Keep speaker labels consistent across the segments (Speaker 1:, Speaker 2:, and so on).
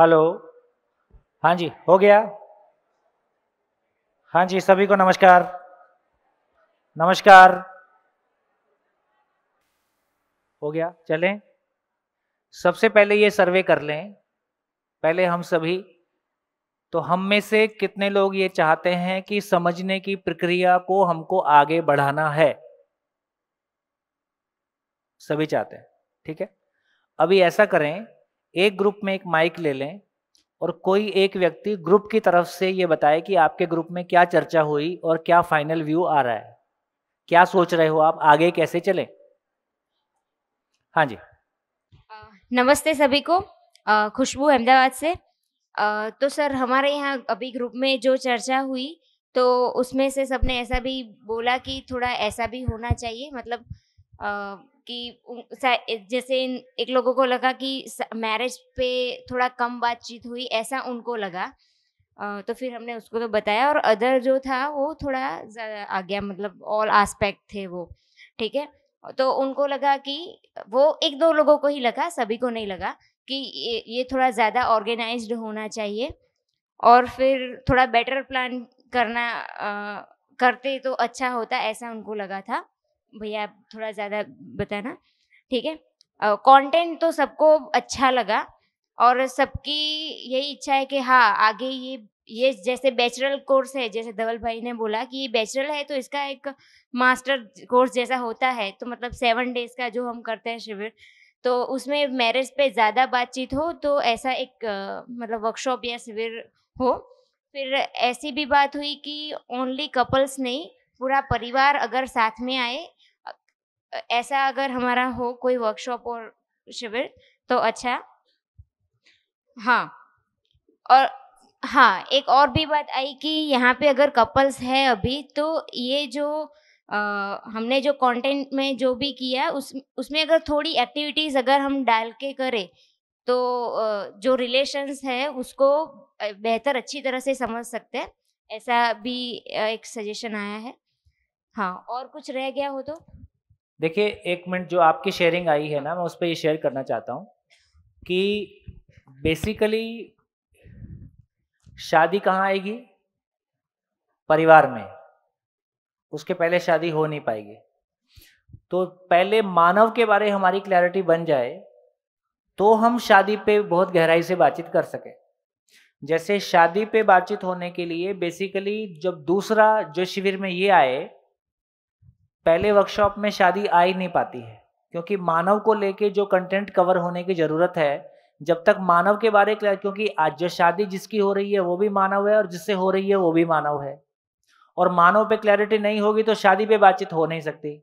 Speaker 1: Hello हाँ जी हो गया हाँ जी सभी को नमस्कार नमस्कार हो गया चलें सबसे पहले ये सर्वे कर लें पहले हम सभी तो हम में से कितने लोग ये चाहते हैं कि समझने की प्रक्रिया को हमको आगे बढ़ाना है सभी चाहते हैं ठीक है अभी ऐसा करें एक ग्रुप में एक माइक ले लें और कोई एक व्यक्ति ग्रुप की तरफ से ये बताए कि आपके ग्रुप में क्या चर्चा हुई और क्या फाइनल व्यू आ रहा है क्या सोच रहे हो आप आगे कैसे चले हाँ जी
Speaker 2: नमस्ते सभी को खुशबू अहमदाबाद से तो सर हमारे यहाँ अभी ग्रुप में जो चर्चा हुई तो उसमें से सबने ऐसा भी बोला कि थोड़ा ऐसा भी होना चाहिए मतलब कि जैसे इन एक लोगों को लगा कि मैरिज पे थोड़ा कम बातचीत हुई ऐसा उनको लगा तो फिर हमने उसको तो बताया और अदर जो था वो थोड़ा ज़्यादा आ गया मतलब ऑल आस्पेक्ट थे वो ठीक है तो उनको लगा कि वो एक दो लोगों को ही लगा सभी को नहीं लगा कि ये, ये थोड़ा ज़्यादा ऑर्गेनाइज होना चाहिए और फिर थोड़ा बेटर प्लान करना आ, करते तो अच्छा होता ऐसा उनको लगा था भैया आप थोड़ा ज़्यादा बताना ठीक है कंटेंट तो सबको अच्छा लगा और सबकी यही इच्छा है कि हाँ आगे ये ये जैसे बैचलर कोर्स है जैसे धवल भाई ने बोला कि ये बैचलर है तो इसका एक मास्टर कोर्स जैसा होता है तो मतलब सेवन डेज का जो हम करते हैं शिविर तो उसमें मैरिज पे ज़्यादा बातचीत हो तो ऐसा एक मतलब वर्कशॉप या शिविर हो फिर ऐसी भी बात हुई कि ओनली कपल्स नहीं पूरा परिवार अगर साथ में आए ऐसा अगर हमारा हो कोई वर्कशॉप और शिविर तो अच्छा हाँ और हाँ एक और भी बात आई कि यहाँ पे अगर कपल्स है अभी तो ये जो आ, हमने जो कंटेंट में जो भी किया उस उसमें अगर थोड़ी एक्टिविटीज़ अगर हम डाल के करें तो आ, जो रिलेशंस है उसको बेहतर अच्छी तरह से समझ सकते हैं ऐसा भी एक सजेशन आया है हाँ और कुछ रह गया हो तो
Speaker 1: देखिए एक मिनट जो आपकी शेयरिंग आई है ना मैं उस पर ये शेयर करना चाहता हूँ कि बेसिकली शादी कहाँ आएगी परिवार में उसके पहले शादी हो नहीं पाएगी तो पहले मानव के बारे हमारी क्लैरिटी बन जाए तो हम शादी पे बहुत गहराई से बातचीत कर सके जैसे शादी पे बातचीत होने के लिए बेसिकली जब दूसरा जो शिविर में ये आए पहले वर्कशॉप में शादी आ ही नहीं पाती है क्योंकि मानव को लेके जो कंटेंट कवर होने की ज़रूरत है जब तक मानव के बारे में क्योंकि आज जो शादी जिसकी हो रही है वो भी मानव है और जिससे हो रही है वो भी मानव है और मानव पे क्लैरिटी नहीं होगी तो शादी पे बातचीत हो नहीं सकती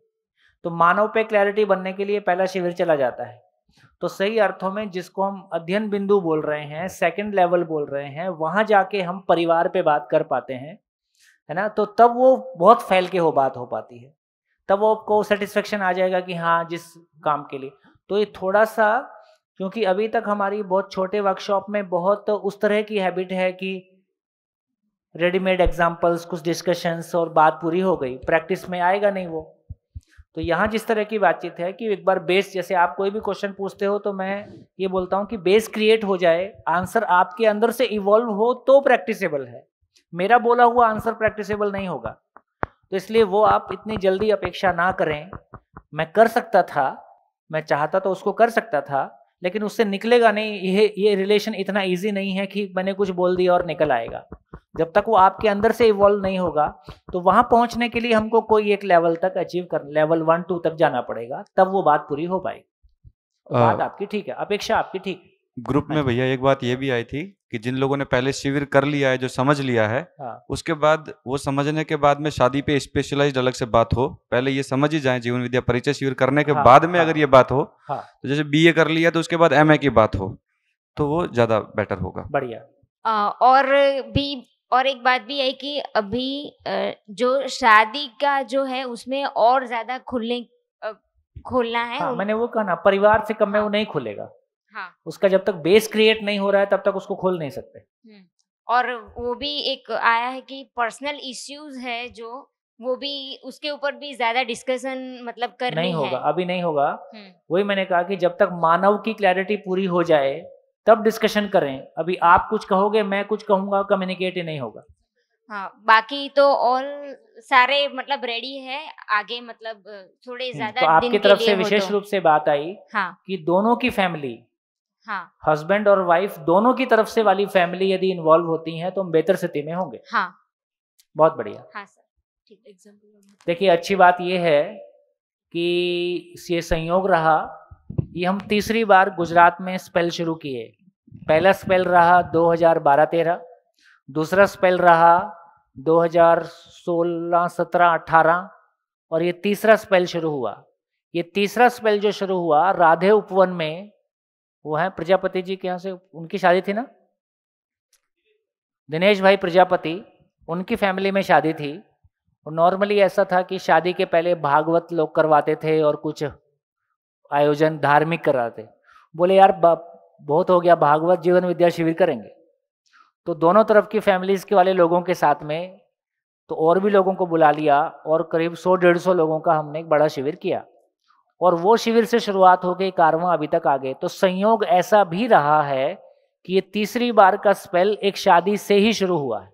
Speaker 1: तो मानव पे क्लैरिटी बनने के लिए पहला शिविर चला जाता है तो सही अर्थों में जिसको हम अध्ययन बिंदु बोल रहे हैं सेकेंड लेवल बोल रहे हैं वहां जाके हम परिवार पे बात कर पाते हैं है ना तो तब वो बहुत फैल के हो बात हो पाती है तब वो आपको सेटिस्फेक्शन आ जाएगा कि हाँ जिस काम के लिए तो ये थोड़ा सा क्योंकि अभी तक हमारी बहुत छोटे वर्कशॉप में बहुत उस तरह की हैबिट है कि रेडीमेड एग्जाम्पल्स कुछ डिस्कशंस और बात पूरी हो गई प्रैक्टिस में आएगा नहीं वो तो यहाँ जिस तरह की बातचीत है कि एक बार बेस जैसे आप कोई भी क्वेश्चन पूछते हो तो मैं ये बोलता हूँ कि बेस क्रिएट हो जाए आंसर आपके अंदर से इवॉल्व हो तो प्रैक्टिसेबल है मेरा बोला हुआ आंसर प्रैक्टिसेबल नहीं होगा तो इसलिए वो आप इतनी जल्दी अपेक्षा ना करें मैं कर सकता था मैं चाहता तो उसको कर सकता था लेकिन उससे निकलेगा नहीं ये ये रिलेशन इतना इजी नहीं है कि मैंने कुछ बोल दिया और निकल आएगा जब तक वो आपके अंदर से इवॉल्व नहीं होगा तो वहाँ पहुँचने के लिए हमको कोई एक लेवल तक अचीव कर लेवल वन टू तक जाना पड़ेगा तब वो बात पूरी हो पाएगी बात आपकी ठीक है अपेक्षा आपकी ठीक
Speaker 3: ग्रुप
Speaker 4: में हाँ भैया एक बात ये भी आई थी कि जिन लोगों ने पहले शिविर कर लिया है जो समझ लिया है हाँ। उसके बाद वो समझने के बाद में शादी पे स्पेशलाइज्ड अलग से बात हो पहले ये समझ ही जाए जीवन विद्या परिचय शिविर करने के हाँ, बाद में हाँ, अगर ये बात हो हाँ, तो जैसे बीए कर लिया तो उसके बाद एमए की बात हो तो वो ज्यादा बेटर होगा बढ़िया
Speaker 2: और भी और एक बात भी है कि अभी जो शादी का जो है उसमें और ज्यादा खुलने खोलना है हाँ, मैंने
Speaker 1: वो कहा ना परिवार से कम में हाँ। वो नहीं खुलेगा हाँ। उसका जब तक बेस क्रिएट नहीं हो रहा है तब तक उसको खोल नहीं सकते हम्म,
Speaker 2: और वो भी एक आया है कि पर्सनल इश्यूज है जो वो भी उसके ऊपर भी ज्यादा डिस्कशन मतलब कर नहीं होगा अभी नहीं होगा हम्म।
Speaker 1: वही मैंने कहा कि जब तक मानव की क्लैरिटी पूरी हो जाए तब डिस्कशन करें अभी आप कुछ कहोगे मैं कुछ कहूंगा कम्युनिकेट ही नहीं होगा
Speaker 2: हाँ बाकी तो ऑल सारे मतलब रेडी है आगे मतलब थोड़े हम्म, ज्यादा तो आपकी तरफ से विशेष तो। रूप से बात आई हाँ।
Speaker 1: कि दोनों की फैमिली हाँ हस्बैंड और वाइफ दोनों की तरफ से वाली फैमिली यदि इन्वॉल्व होती है तो हम बेहतर स्थिति में होंगे हाँ बहुत बढ़िया हाँ देखिए अच्छी बात यह है कि ये संयोग रहा ये हम तीसरी बार गुजरात में स्पेल शुरू किए पहला स्पेल रहा 2012-13 दूसरा स्पेल रहा 2016-17-18 और ये तीसरा स्पेल शुरू हुआ ये तीसरा स्पेल जो शुरू हुआ राधे उपवन में वो है प्रजापति जी के यहाँ से उनकी शादी थी ना दिनेश भाई प्रजापति उनकी फैमिली में शादी थी और नॉर्मली ऐसा था कि शादी के पहले भागवत लोग करवाते थे और कुछ आयोजन धार्मिक कराते बोले यार बहुत हो गया भागवत जीवन विद्या शिविर करेंगे तो दोनों तरफ की फैमिलीज के वाले लोगों के साथ में तो और भी लोगों को बुला लिया और करीब सौ डेढ़ सौ लोगों का हमने एक बड़ा शिविर किया और वो शिविर से शुरुआत हो गई कारवा अभी तक आ गए तो संयोग ऐसा भी रहा है कि ये तीसरी बार का स्पेल एक शादी से ही शुरू हुआ है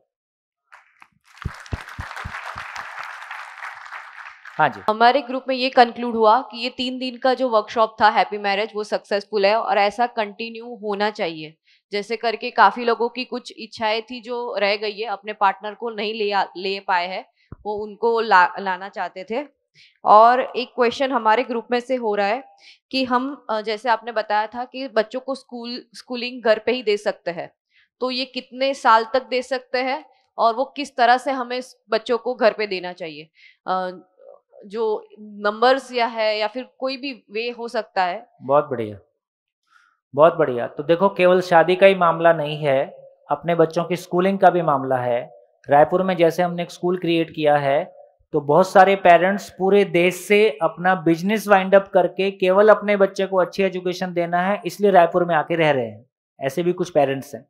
Speaker 1: हाँ जी
Speaker 5: हमारे ग्रुप में ये कंक्लूड हुआ कि ये तीन दिन का जो वर्कशॉप था हैप्पी मैरिज वो सक्सेसफुल है और ऐसा कंटिन्यू होना चाहिए जैसे करके काफी लोगों की कुछ इच्छाएं थी जो रह गई है अपने पार्टनर को नहीं ले आ, ले पाए हैं वो उनको ला, लाना चाहते थे और एक क्वेश्चन हमारे ग्रुप में से हो रहा है कि हम जैसे आपने बताया था कि बच्चों को स्कूल स्कूलिंग घर पे ही दे सकते हैं तो ये कितने साल तक दे सकते हैं और वो किस तरह से हमें बच्चों को घर पे देना चाहिए जो नंबर्स या है या फिर कोई भी वे हो सकता है
Speaker 1: बहुत बढ़िया बहुत बढ़िया तो देखो केवल शादी का ही मामला नहीं है अपने बच्चों की स्कूलिंग का भी मामला है रायपुर में जैसे हमने एक स्कूल क्रिएट किया है तो बहुत सारे पेरेंट्स पूरे देश से अपना बिजनेस वाइंड अप करके केवल अपने बच्चे को अच्छी एजुकेशन देना है इसलिए रायपुर में आके रह रहे हैं ऐसे भी कुछ पेरेंट्स हैं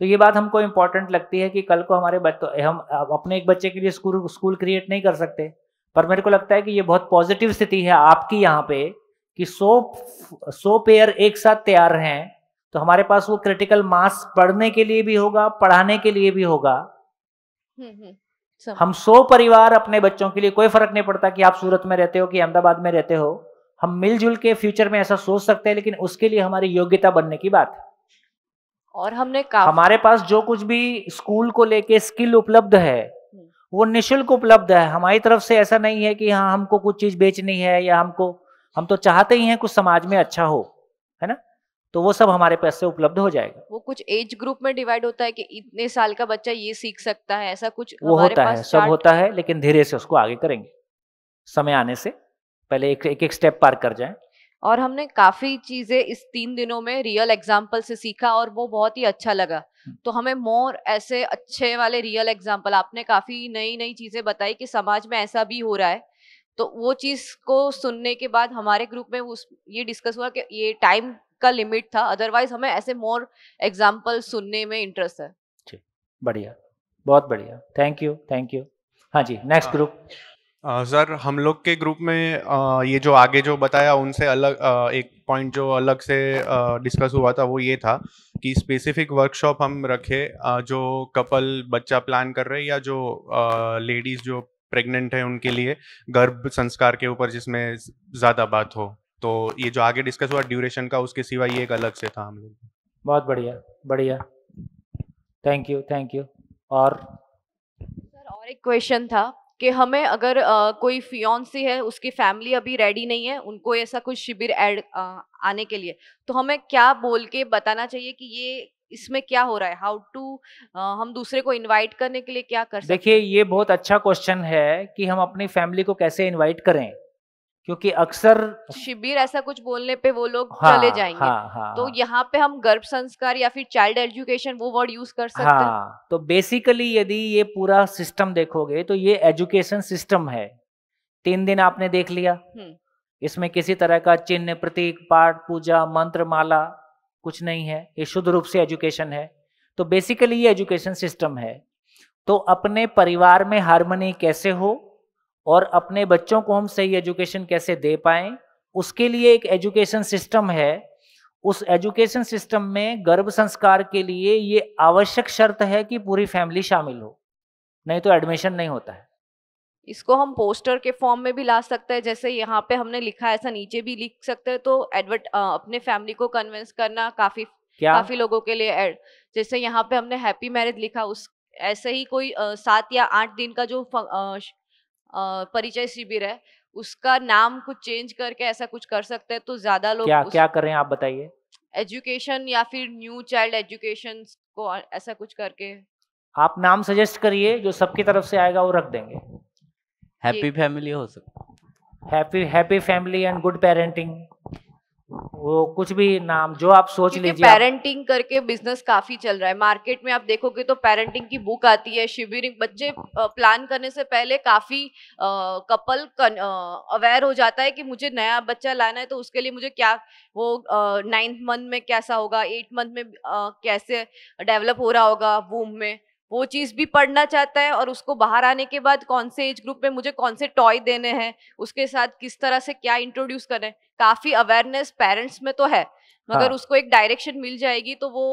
Speaker 1: तो ये बात हमको इम्पोर्टेंट लगती है कि कल को हमारे बच्चों हम अपने एक बच्चे के लिए स्कूल स्कूल क्रिएट नहीं कर सकते पर मेरे को लगता है कि ये बहुत पॉजिटिव स्थिति है आपकी यहाँ पे कि सो सो पेयर एक साथ तैयार हैं तो हमारे पास वो क्रिटिकल मास पढ़ने के लिए भी होगा पढ़ाने के लिए भी होगा
Speaker 2: हम्म, हम्म।
Speaker 6: हम
Speaker 1: सौ परिवार अपने बच्चों के लिए कोई फर्क नहीं पड़ता कि आप सूरत में रहते हो कि अहमदाबाद में रहते हो हम मिलजुल के फ्यूचर में ऐसा सोच सकते हैं लेकिन उसके लिए हमारी योग्यता बनने की बात है
Speaker 5: और हमने कहा
Speaker 1: हमारे पास जो कुछ भी स्कूल को लेके स्किल उपलब्ध है हम्म। वो निशुल्क उपलब्ध है हमारी तरफ से ऐसा नहीं है कि हाँ हमको कुछ चीज बेचनी है या हमको हम तो चाहते ही हैं कुछ समाज में अच्छा हो तो वो सब हमारे पास से उपलब्ध हो जाएगा
Speaker 5: वो कुछ एज ग्रुप में डिवाइड होता है कि इतने साल का बच्चा ये सीख सकता है ऐसा कुछ वो होता है सब होता
Speaker 1: है लेकिन धीरे से उसको आगे करेंगे समय आने से पहले एक एक, एक स्टेप पार कर जाए
Speaker 5: और हमने काफी चीजें इस तीन दिनों में रियल एग्जाम्पल से सीखा और वो बहुत ही अच्छा लगा हम्म। तो हमें मोर ऐसे अच्छे वाले रियल एग्जाम्पल आपने काफी नई नई चीजें बताई कि समाज में ऐसा भी हो रहा है तो वो चीज को सुनने के बाद हमारे ग्रुप में उस ये डिस्कस हुआ कि ये टाइम का लिमिट था अदरवाइज हमें ऐसे मोर एग्जाम्पल सुनने में इंटरेस्ट है जी
Speaker 1: बढ़िया बहुत बढ़िया थैंक यू
Speaker 4: थैंक यू हाँ जी नेक्स्ट ग्रुप हाँ। सर हम लोग के ग्रुप में आ, ये जो आगे जो बताया उनसे अलग आ, एक पॉइंट जो अलग से डिस्कस हुआ था वो ये था कि स्पेसिफिक वर्कशॉप हम रखे आ, जो कपल बच्चा प्लान कर रहे हैं या जो लेडीज जो प्रेग्नेंट है उनके लिए गर्भ संस्कार के ऊपर जिसमें ज़्यादा बात हो तो ये जो आगे डिस्कस हुआ ड्यूरेशन का उसके सिवा ये एक अलग से था हम लोग
Speaker 1: बहुत बढ़िया बढ़िया थैंक यू थैंक यू और
Speaker 5: सर और एक क्वेश्चन था कि हमें अगर आ, कोई फियोन्सी है उसकी फैमिली अभी रेडी नहीं है उनको ऐसा कुछ शिविर ऐड आने के लिए तो हमें क्या बोल के बताना चाहिए कि ये इसमें क्या हो रहा है हाउ टू हम दूसरे को इनवाइट करने के लिए क्या कर देखिए
Speaker 1: ये बहुत अच्छा क्वेश्चन है कि हम अपनी फैमिली को कैसे इनवाइट करें क्योंकि अक्सर
Speaker 5: शिविर ऐसा कुछ बोलने पे वो लोग हाँ, चले जाएंगे हाँ, हाँ, तो हाँ। यहाँ पे हम गर्भ संस्कार या फिर चाइल्ड एजुकेशन वो वर्ड यूज कर सकते हाँ,
Speaker 1: तो बेसिकली यदि ये पूरा सिस्टम देखोगे तो ये एजुकेशन सिस्टम है तीन दिन आपने देख लिया हम्म। इसमें किसी तरह का चिन्ह प्रतीक पाठ पूजा मंत्र माला कुछ नहीं है ये शुद्ध रूप से एजुकेशन है तो बेसिकली ये एजुकेशन सिस्टम है तो अपने परिवार में हारमोनी कैसे हो और अपने बच्चों को हम सही एजुकेशन कैसे दे पाए उसके लिए एक एजुकेशन सिस्टम है उस एजुकेशन सिस्टम में गर्भ संस्कार के लिए ये आवश्यक शर्त है कि पूरी फैमिली शामिल हो नहीं तो एडमिशन नहीं होता है
Speaker 5: इसको हम पोस्टर के फॉर्म में भी ला सकते हैं जैसे यहाँ पे हमने लिखा है ऐसा नीचे भी लिख सकते हैं तो एडवर्ट अपने फैमिली को कन्विंस करना काफी क्या? काफी लोगों के लिए एड जैसे यहाँ पे हमने हैप्पी मैरिज लिखा उस ऐसे ही कोई सात या आठ दिन का जो परिचय शिविर है उसका नाम कुछ चेंज करके ऐसा कुछ कर सकते हैं तो ज्यादा लोग क्या क्या
Speaker 1: कर रहे हैं आप बताइए
Speaker 5: एजुकेशन या फिर न्यू चाइल्ड एजुकेशन को ऐसा कुछ करके
Speaker 1: आप नाम सजेस्ट करिए जो सबकी तरफ से आएगा वो रख देंगे हैप्पी फैमिली हो सकता happy happy family and good parenting वो कुछ भी नाम जो आप सोच लीजिए पेरेंटिंग
Speaker 5: करके बिजनेस काफी चल रहा है मार्केट में आप देखोगे तो पेरेंटिंग की बुक आती है शिविर बच्चे प्लान हाँ। करने से पहले काफी आ, कपल अवेयर हो जाता है कि मुझे नया बच्चा लाना है तो उसके लिए मुझे क्या वो नाइन्थ मंथ में कैसा होगा एट मंथ में आ, कैसे डेवलप हो रहा होगा वूम में वो चीज़ भी पढ़ना चाहता है और उसको बाहर आने के बाद कौन से एज ग्रुप में मुझे कौन से टॉय देने हैं उसके साथ किस तरह से क्या इंट्रोड्यूस करें काफ़ी अवेयरनेस पेरेंट्स में तो है मगर हाँ। उसको एक डायरेक्शन मिल जाएगी तो वो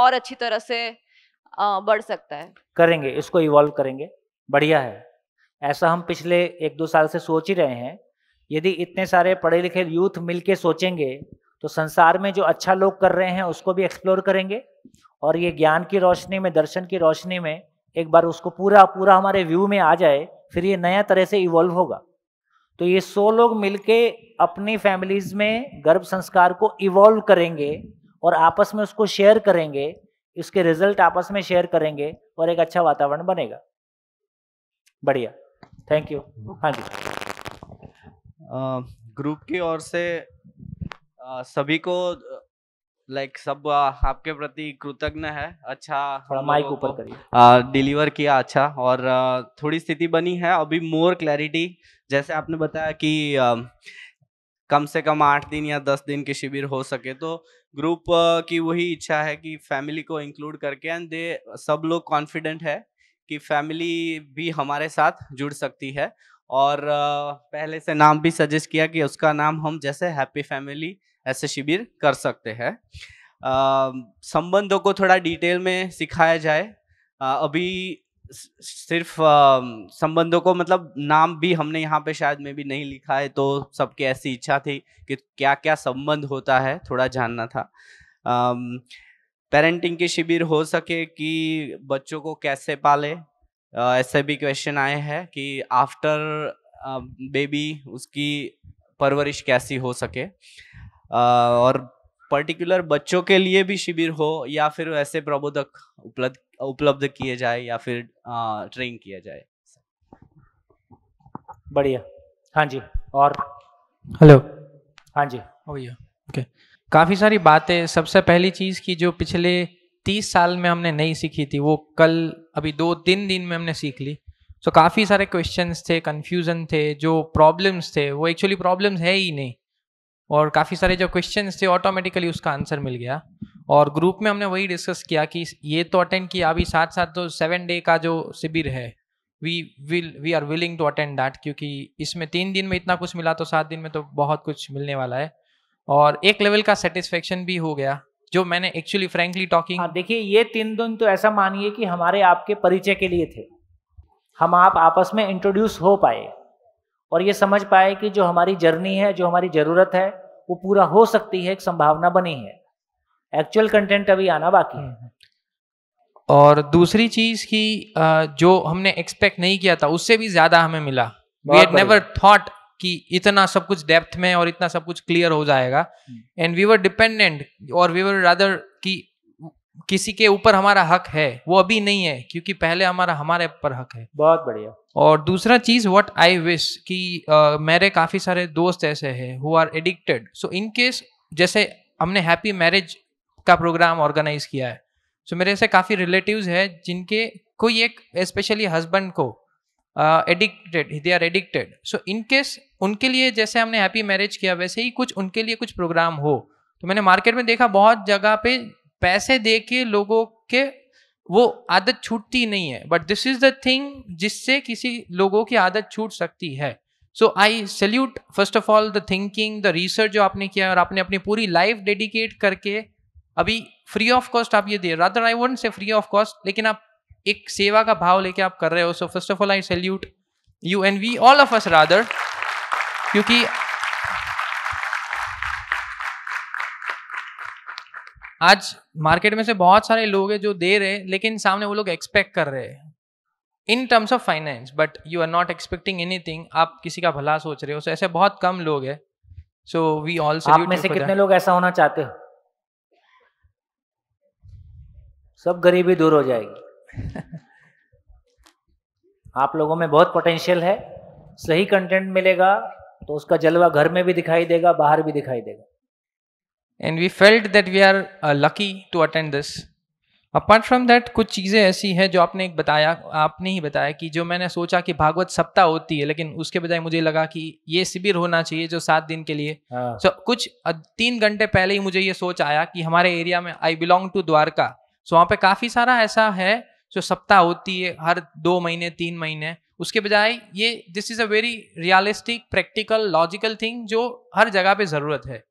Speaker 5: और अच्छी तरह से बढ़ सकता है
Speaker 1: करेंगे इसको इवॉल्व करेंगे बढ़िया है ऐसा हम पिछले एक दो साल से सोच ही रहे हैं यदि इतने सारे पढ़े लिखे यूथ मिलके सोचेंगे तो संसार में जो अच्छा लोग कर रहे हैं उसको भी एक्सप्लोर करेंगे और ये ज्ञान की रोशनी में दर्शन की रोशनी में एक बार उसको पूरा पूरा हमारे व्यू में आ जाए फिर ये नया तरह से इवॉल्व होगा तो ये सौ लोग मिलके अपनी फैमिलीज में गर्भ संस्कार को इवॉल्व करेंगे और आपस में उसको शेयर करेंगे इसके रिजल्ट आपस में शेयर करेंगे और एक अच्छा वातावरण बनेगा
Speaker 3: बढ़िया थैंक यू हाँ जी ग्रुप की ओर से आ, सभी को लाइक सब आपके प्रति कृतज्ञ है अच्छा थोड़ा माइक ऊपर करिए डिलीवर किया अच्छा और थोड़ी स्थिति बनी है अभी मोर क्लैरिटी जैसे आपने बताया कि कम से कम आठ दिन या दस दिन के शिविर हो सके तो ग्रुप की वही इच्छा है कि फैमिली को इंक्लूड करके एंड दे सब लोग कॉन्फिडेंट है कि फैमिली भी हमारे साथ जुड़ सकती है और पहले से नाम भी सजेस्ट किया कि उसका नाम हम जैसे हैप्पी फैमिली ऐसे शिविर कर सकते हैं संबंधों को थोड़ा डिटेल में सिखाया जाए आ, अभी सिर्फ संबंधों को मतलब नाम भी हमने यहाँ पे शायद में भी नहीं लिखा है तो सबकी ऐसी इच्छा थी कि क्या क्या संबंध होता है थोड़ा जानना था पेरेंटिंग के शिविर हो सके कि बच्चों को कैसे पाले ऐसे भी क्वेश्चन आए हैं कि आफ्टर बेबी उसकी परवरिश कैसी हो सके और पर्टिकुलर बच्चों के लिए भी शिविर हो या फिर ऐसे प्रबोधक उपलब्ध उपलब्ध किए जाए या फिर ट्रेन किया
Speaker 7: जाए बढ़िया
Speaker 1: हाँ जी और
Speaker 7: हेलो हाँ जी भैया ओके काफ़ी सारी बातें सबसे पहली चीज़ की जो पिछले तीस साल में हमने नहीं सीखी थी वो कल अभी दो तीन दिन में हमने सीख ली सो so, काफ़ी सारे क्वेश्चंस थे कंफ्यूजन थे जो प्रॉब्लम्स थे वो एक्चुअली प्रॉब्लम्स है ही नहीं और काफ़ी सारे जो क्वेश्चन थे ऑटोमेटिकली उसका आंसर मिल गया और ग्रुप में हमने वही डिस्कस किया कि ये तो अटेंड किया अभी साथ साथ तो सेवन डे का जो शिविर है we will we are willing to attend that क्योंकि इसमें तीन दिन में इतना कुछ मिला तो सात दिन में तो बहुत कुछ मिलने वाला है और एक लेवल का सेटिस्फेक्शन भी हो गया जो मैंने एक्चुअली फ्रेंकली टॉकिंग देखिए ये तीन दिन तो ऐसा मानिए कि हमारे आपके परिचय के लिए थे
Speaker 1: हम आप आपस में इंट्रोड्यूस हो पाए और ये समझ पाए कि जो हमारी जर्नी है जो हमारी ज़रूरत है वो पूरा हो सकती है एक संभावना बनी है एक्चुअल कंटेंट अभी आना बाकी है हम्म,
Speaker 7: हम्म। और दूसरी चीज़ की जो हमने एक्सपेक्ट नहीं किया था उससे भी ज़्यादा हमें मिला वी हैड नेवर थॉट कि इतना सब कुछ डेप्थ में और इतना सब कुछ क्लियर हो जाएगा एंड वी वर डिपेंडेंट और वी वर रादर कि किसी के ऊपर हमारा हक है वो अभी नहीं है क्योंकि पहले हमारा हमारे ऊपर हक है बहुत बढ़िया और दूसरा चीज़ व्हाट आई विश कि uh, मेरे काफ़ी सारे दोस्त ऐसे हैं who are addicted so in case जैसे हमने हैप्पी मैरिज का प्रोग्राम ऑर्गेनाइज किया है सो so, मेरे ऐसे काफ़ी रिलेटिव्स हैं जिनके कोई एक स्पेशली हस्बैंड को addicted they are addicted so in case उनके लिए जैसे हमने हैप्पी मैरिज किया वैसे ही कुछ उनके लिए कुछ प्रोग्राम हो तो मैंने मार्केट में देखा बहुत जगह पे पैसे दे के लोगों के वो आदत छूटती नहीं है but this is the thing जिससे किसी लोगों की आदत छूट सकती है so I salute first of all the thinking the research जो आपने किया और आपने अपनी पूरी लाइफ डेडिकेट करके अभी फ्री ऑफ कॉस्ट आप ये दे rather I would say free of cost लेकिन आप एक सेवा का भाव लेके आप कर रहे हो so first of all I salute you and we all of us rather क्योंकि आज मार्केट में से बहुत सारे लोग हैं जो दे रहे हैं लेकिन सामने वो लोग एक्सपेक्ट कर रहे हैं in terms of finance but you are not expecting anything आप किसी का भला सोच रहे हो सो ऐसे बहुत कम लोग हैं सो वी ऑल आप में से कितने
Speaker 1: लोग ऐसा होना चाहते हो सब गरीबी दूर हो जाएगी आप लोगों में बहुत पोटेंशियल है सही कंटेंट मिलेगा तो उसका जलवा घर में भी दिखाई देगा बाहर भी दिखाई देगा
Speaker 7: and we felt that we are lucky to attend this apart from that कुछ चीज़ें ऐसी हैं जो आपने एक बताया आपने ही बताया कि जो मैंने सोचा कि भागवत सप्ताह होती है लेकिन उसके बजाय मुझे लगा कि ये शिविर होना चाहिए जो सात दिन के लिए सो हाँ। so, कुछ तीन घंटे पहले ही मुझे ये सोच आया कि हमारे एरिया में I belong to Dwarka so वहाँ पे काफ़ी सारा ऐसा है जो सप्ताह होती है हर दो महीने तीन महीने उसके बजाय ये this is a very realistic practical logical thing जो हर जगह पे ज़रूरत है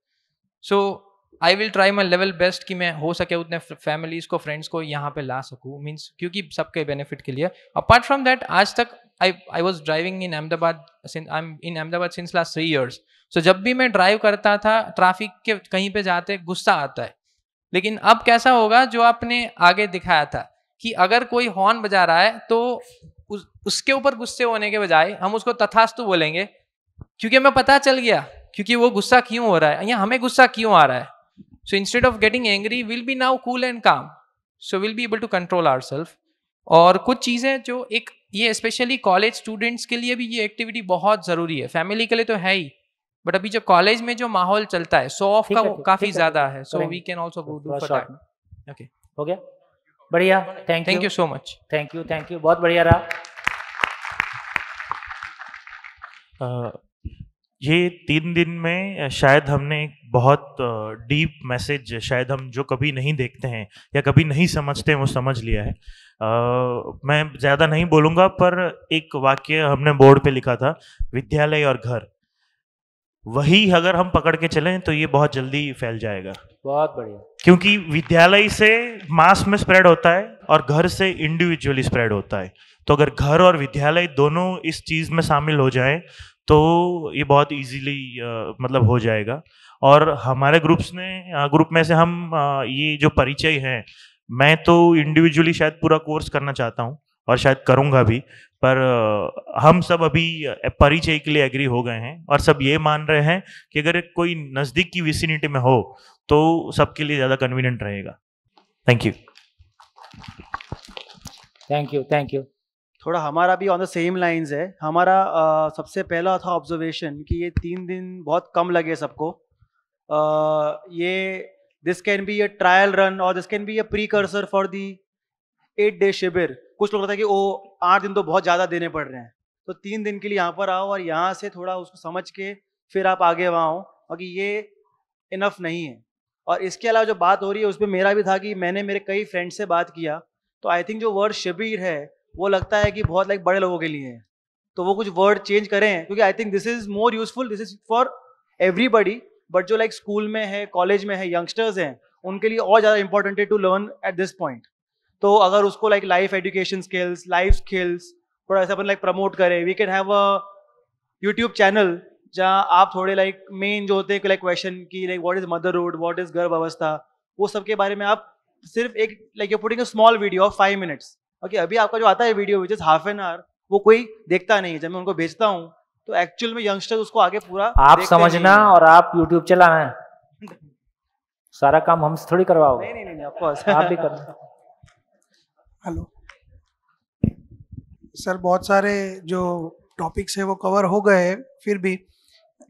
Speaker 7: so so, I will try my level best कि मैं हो सके उतने फैमिलीज को फ्रेंड्स को यहाँ पे ला सकूँ मीन्स क्योंकि सबके बेनिफिट के लिए अपार्ट फ्रॉम दैट आज तक I I was driving in Ahmedabad I am in Ahmedabad since last three years so जब भी मैं ड्राइव करता था ट्रैफिक के कहीं पे जाते गुस्सा आता है लेकिन अब कैसा होगा जो आपने आगे दिखाया था कि अगर कोई हॉर्न बजा रहा है तो उस, उसके ऊपर गुस्से होने के बजाय हम उसको तथास्तु बोलेंगे क्योंकि हमें पता चल गया क्योंकि वो गुस्सा क्यों हो रहा है या हमें गुस्सा क्यों आ रहा है So instead of getting angry, we'll be now cool and calm. So we'll be able to control ourselves. और कुछ चीज़ें जो एक ये स्पेशली कॉलेज स्टूडेंट्स के लिए भी ये एक्टिविटी बहुत ज़रूरी है फैमिली के लिए तो है ही बट अभी जो कॉलेज में जो माहौल चलता है सो ऑफ का काफ़ी ज़्यादा है so we can also go do for that okay हो गया
Speaker 1: बढ़िया thank thank you so much thank you thank you बहुत बढ़िया रहा
Speaker 8: uh, ये तीन दिन में शायद हमने एक बहुत डीप मैसेज शायद हम जो कभी नहीं देखते हैं या कभी नहीं समझते हैं वो समझ लिया है आ, मैं ज़्यादा नहीं बोलूँगा पर एक वाक्य हमने बोर्ड पे लिखा था विद्यालय और घर वही अगर हम पकड़ के चलें तो ये बहुत जल्दी फैल जाएगा बहुत बढ़िया क्योंकि विद्यालय से मास में स्प्रेड होता है और घर से इंडिविजुअली स्प्रेड होता है तो अगर घर और विद्यालय दोनों इस चीज़ में शामिल हो जाएं तो ये बहुत इजीली मतलब हो जाएगा और हमारे ग्रुप्स ने ग्रुप में से हम ये जो परिचय है मैं तो इंडिविजुअली शायद पूरा कोर्स करना चाहता हूँ और शायद करूँगा भी पर हम सब अभी परिचय के लिए एग्री हो गए हैं और सब ये मान रहे हैं कि अगर कोई नज़दीक की विसिनिटी में हो तो सबके लिए ज़्यादा कन्वीनियंट रहेगा thank you
Speaker 9: thank you thank you थोड़ा हमारा भी ऑन द सेम लाइंस है हमारा आ, सबसे पहला था ऑब्जर्वेशन कि ये तीन दिन बहुत कम लगे सबको ये this can be a trial run और this can be a precursor for the eight day शिविर कुछ लोग कि ओ आठ दिन तो बहुत ज़्यादा देने पड़ रहे हैं तो तीन दिन के लिए यहाँ पर आओ और यहाँ से थोड़ा उसको समझ के फिर आप आगे वहाँ आओ क्योंकि ये इनफ नहीं है और इसके अलावा जो बात हो रही है उसमें मेरा भी था कि मैंने मेरे कई फ्रेंड से बात किया तो आई थिंक जो वर्ड शिविर है वो लगता है कि बहुत लाइक बड़े लोगों के लिए है तो वो कुछ वर्ड चेंज करें क्योंकि I think this is more useful this is for everybody but जो लाइक स्कूल में है कॉलेज में है यंगस्टर्स हैं उनके लिए और ज़्यादा इंपॉर्टेंट है to learn at this point तो अगर उसको like life education skills life skills थोड़ा सा अपन लाइक प्रमोट करें we can have a YouTube channel जहाँ आप थोड़े लाइक मेन जो होते हैं लाइक क्वेश्चन की like what is motherhood what is गर्भ अवस्था वो सब के बारे में आप सिर्फ एक like you putting a small video of five minutes okay okay, अभी आपका जो आता है video which is half an hour वो कोई देखता नहीं जब मैं उनको भेजता हूँ तो एक्चुअल में यंगस्टर उसको आगे पूरा आप समझना
Speaker 1: और आप यूट्यूब चलाना है सारा काम हम थोड़ी करवाओ नहीं
Speaker 9: नहीं नहीं ऑफकोर्स
Speaker 4: आप भी करना हेलो सर बहुत सारे जो टॉपिक्स है वो कवर हो गए फिर भी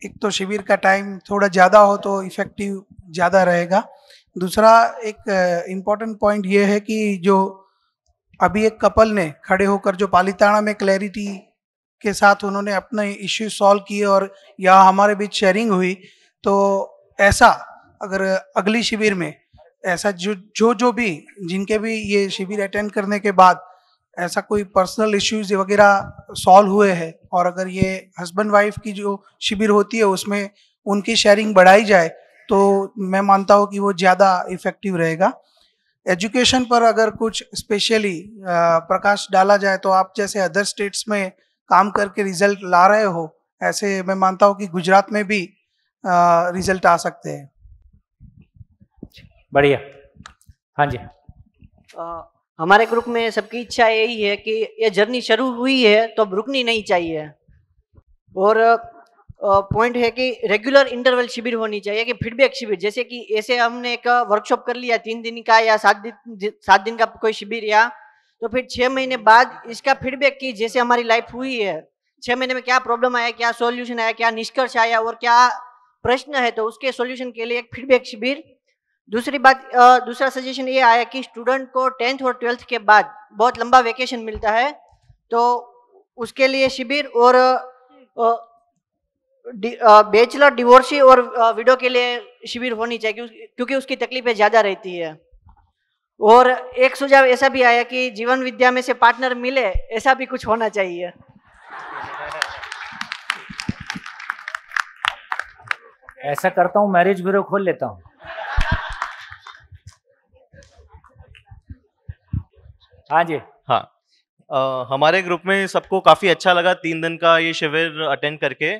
Speaker 4: एक तो शिविर का टाइम थोड़ा ज़्यादा हो तो इफेक्टिव ज़्यादा रहेगा दूसरा एक इम्पॉर्टेंट uh, पॉइंट ये है कि जो अभी एक कपल ने खड़े होकर जो पालीताना में क्लैरिटी के साथ उन्होंने अपने इश्यू सॉल्व किए और यहाँ हमारे बीच शेयरिंग हुई तो ऐसा अगर अगली शिविर में ऐसा जो जो जो भी जिनके भी ये शिविर अटेंड करने के बाद ऐसा कोई पर्सनल इश्यूज वगैरह सॉल्व हुए हैं और अगर ये हस्बैंड वाइफ की जो शिविर होती है उसमें उनकी शेयरिंग बढ़ाई जाए तो मैं मानता हूँ कि वो ज़्यादा इफेक्टिव रहेगा एजुकेशन पर अगर कुछ स्पेशली प्रकाश डाला जाए तो आप जैसे अदर स्टेट्स में काम करके रिजल्ट ला रहे हो ऐसे मैं मानता हूँ कि गुजरात में भी रिजल्ट आ सकते हैं
Speaker 1: बढ़िया हाँ जी हमारे ग्रुप में सबकी इच्छा यही है कि ये जर्नी शुरू हुई है तो अब रुकनी नहीं चाहिए और पॉइंट है कि रेगुलर इंटरवल शिविर होनी चाहिए कि फीडबैक शिविर जैसे कि ऐसे हमने एक वर्कशॉप कर लिया तीन दिन का या सात दिन सात दिन का कोई शिविर या तो फिर छः महीने बाद इसका फीडबैक की जैसे हमारी लाइफ हुई है छः महीने में क्या प्रॉब्लम आया क्या सॉल्यूशन आया क्या निष्कर्ष आया और क्या प्रश्न है तो उसके सॉल्यूशन के लिए एक फीडबैक शिविर दूसरी बात दूसरा सजेशन ये आया कि स्टूडेंट को टेंथ और ट्वेल्थ के बाद बहुत लंबा वेकेशन मिलता है तो उसके लिए शिविर और बेचलर डिवोर्सी और विडो के लिए शिविर होनी चाहिए क्योंकि उसकी तकलीफें ज़्यादा रहती है और एक सुझाव ऐसा भी आया कि जीवन विद्या में से पार्टनर मिले ऐसा भी कुछ होना चाहिए ऐसा करता हूँ मैरिज ब्यूरो खोल लेता हूँ
Speaker 10: हाँ जी हाँ आ, हमारे ग्रुप में सबको काफ़ी अच्छा लगा तीन दिन का ये शिविर अटेंड करके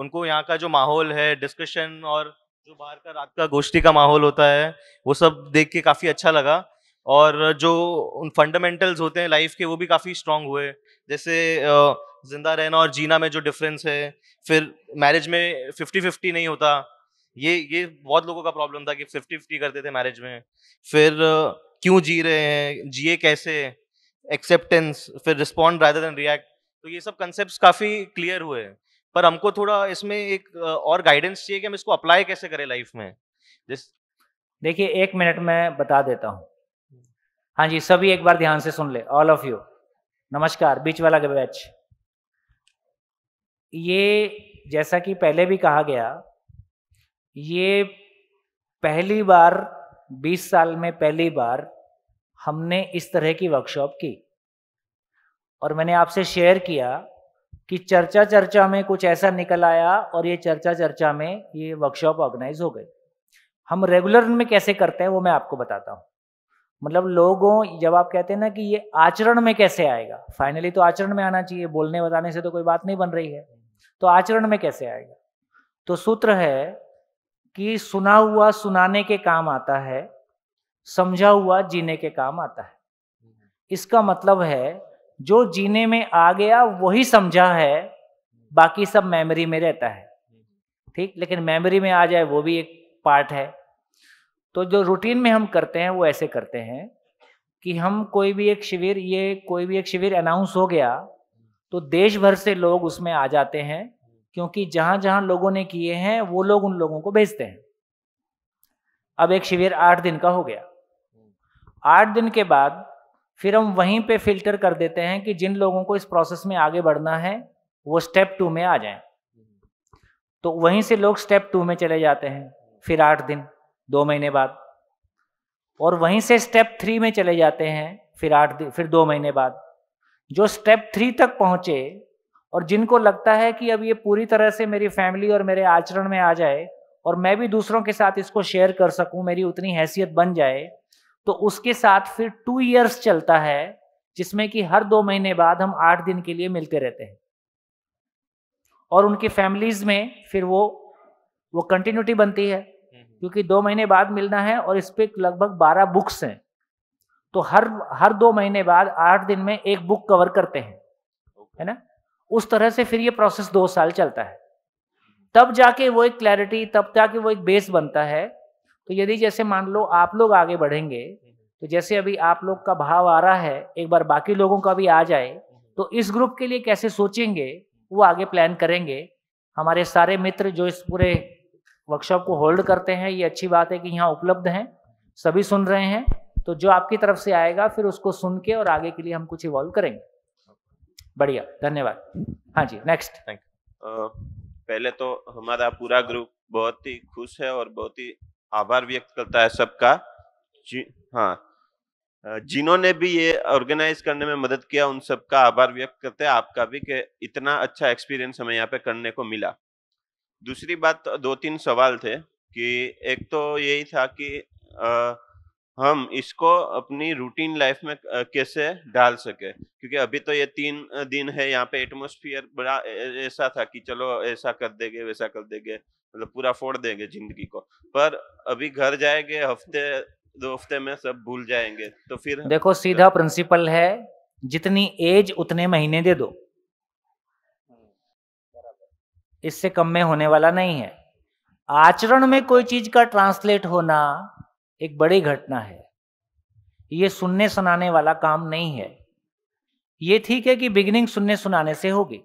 Speaker 10: उनको यहाँ का जो माहौल है डिस्कशन और जो बाहर का रात का गोष्ठी का माहौल होता है वो सब देख के काफ़ी अच्छा लगा और जो उन फंडामेंटल्स होते हैं लाइफ के वो भी काफ़ी स्ट्रांग हुए जैसे जिंदा रहना और जीना में जो डिफरेंस है फिर मैरिज में फिफ्टी फिफ्टी नहीं होता ये ये बहुत लोगों का प्रॉब्लम था कि फिफ्टी फिफ्टी करते थे मैरिज में फिर क्यों जी रहे हैं जिए कैसे एक्सेप्टेंस फिर रिस्पॉन्ड रादर देन रिएक्ट तो ये सब कंसेप्ट काफ़ी क्लियर हुए हैं पर हमको थोड़ा इसमें एक और गाइडेंस चाहिए कि हम इसको अप्लाई कैसे करें लाइफ में
Speaker 1: जिस देखिए एक मिनट में बता देता हूँ हाँ जी सभी एक बार ध्यान से सुन ले ऑल ऑफ यू नमस्कार बीच वाला बैच ये जैसा कि पहले भी कहा गया ये पहली बार 20 साल में पहली बार हमने इस तरह की वर्कशॉप की और मैंने आपसे शेयर किया कि चर्चा चर्चा में कुछ ऐसा निकल आया और ये चर्चा चर्चा में ये वर्कशॉप ऑर्गेनाइज हो गए हम रेगुलर में कैसे करते हैं वो मैं आपको बताता हूँ मतलब लोगों जब आप कहते हैं ना कि ये आचरण में कैसे आएगा फाइनली तो आचरण में आना चाहिए बोलने बताने से तो कोई बात नहीं बन रही है तो आचरण में कैसे आएगा तो सूत्र है कि सुना हुआ सुनाने के काम आता है समझा हुआ जीने के काम आता है इसका मतलब है जो जीने में आ गया वही समझा है बाकी सब मेमोरी में रहता है ठीक लेकिन मेमोरी में आ जाए वो भी एक पार्ट है तो जो रूटीन में हम करते हैं वो ऐसे करते हैं कि हम कोई भी एक शिविर ये कोई भी एक शिविर अनाउंस हो गया तो देश भर से लोग उसमें आ जाते हैं क्योंकि जहां जहां लोगों ने किए हैं वो लोग उन लोगों को भेजते हैं अब एक शिविर आठ दिन का हो गया आठ दिन के बाद फिर हम वहीं पे फिल्टर कर देते हैं कि जिन लोगों को इस प्रोसेस में आगे बढ़ना है वो स्टेप टू में आ जाए तो वहीं से लोग स्टेप टू में चले जाते हैं फिर आठ दिन दो महीने बाद और वहीं से स्टेप थ्री में चले जाते हैं फिर आठ दिन फिर दो महीने बाद जो स्टेप थ्री तक पहुंचे और जिनको लगता है कि अब ये पूरी तरह से मेरी फैमिली और मेरे आचरण में आ जाए और मैं भी दूसरों के साथ इसको शेयर कर सकूं मेरी उतनी हैसियत बन जाए तो उसके साथ फिर टू ईयर्स चलता है जिसमें कि हर दो महीने बाद हम आठ दिन के लिए मिलते रहते हैं और उनकी फैमिलीज में फिर वो वो कंटिन्यूटी बनती है हम्म, हम्म। क्योंकि दो महीने बाद मिलना है और इस पर लगभग बारह बुक्स हैं तो हर हर दो महीने बाद आठ दिन में एक बुक कवर करते हैं है ना उस तरह से फिर ये प्रोसेस दो साल चलता है तब जाके वो एक क्लैरिटी तब जाके वो एक बेस बनता है तो यदि जैसे मान लो आप लोग आगे बढ़ेंगे तो जैसे अभी आप लोग का भाव आ रहा है एक बार बाकी लोगों का भी आ जाए तो इस ग्रुप के लिए कैसे सोचेंगे वो आगे प्लान करेंगे हमारे सारे मित्र जो इस पूरे वर्कशॉप को होल्ड करते हैं ये अच्छी बात है कि यहाँ उपलब्ध हैं सभी सुन रहे हैं तो जो आपकी तरफ से आएगा फिर उसको सुन के और आगे के लिए हम कुछ इवॉल्व करेंगे
Speaker 11: बढ़िया धन्यवाद हाँ जी नेक्स्ट थैंक पहले तो हमारा पूरा ग्रुप बहुत ही खुश है और बहुत ही आभार व्यक्त करता है सबका जी हाँ जिन्होंने भी ये ऑर्गेनाइज करने में मदद किया उन सबका आभार व्यक्त करते हैं आपका भी कि इतना अच्छा एक्सपीरियंस हमें यहाँ पे करने को मिला दूसरी बात तो, दो तीन सवाल थे कि एक तो यही था कि आ, हम इसको अपनी रूटीन लाइफ में कैसे डाल सके क्योंकि अभी तो ये तीन दिन है यहाँ पे एटमोस्फियर बड़ा ऐसा था कि चलो ऐसा कर देंगे वैसा कर देंगे मतलब पूरा फोड़ देंगे जिंदगी को पर अभी घर जाएंगे हफ्ते दो हफ्ते में सब भूल जाएंगे तो फिर देखो सीधा
Speaker 1: प्रिंसिपल है जितनी एज उतने महीने दे दो इससे कम में होने वाला नहीं है आचरण में कोई चीज का ट्रांसलेट होना एक बड़ी घटना है ये सुनने सुनाने वाला काम नहीं है ये ठीक है कि बिगिनिंग सुनने सुनाने से होगी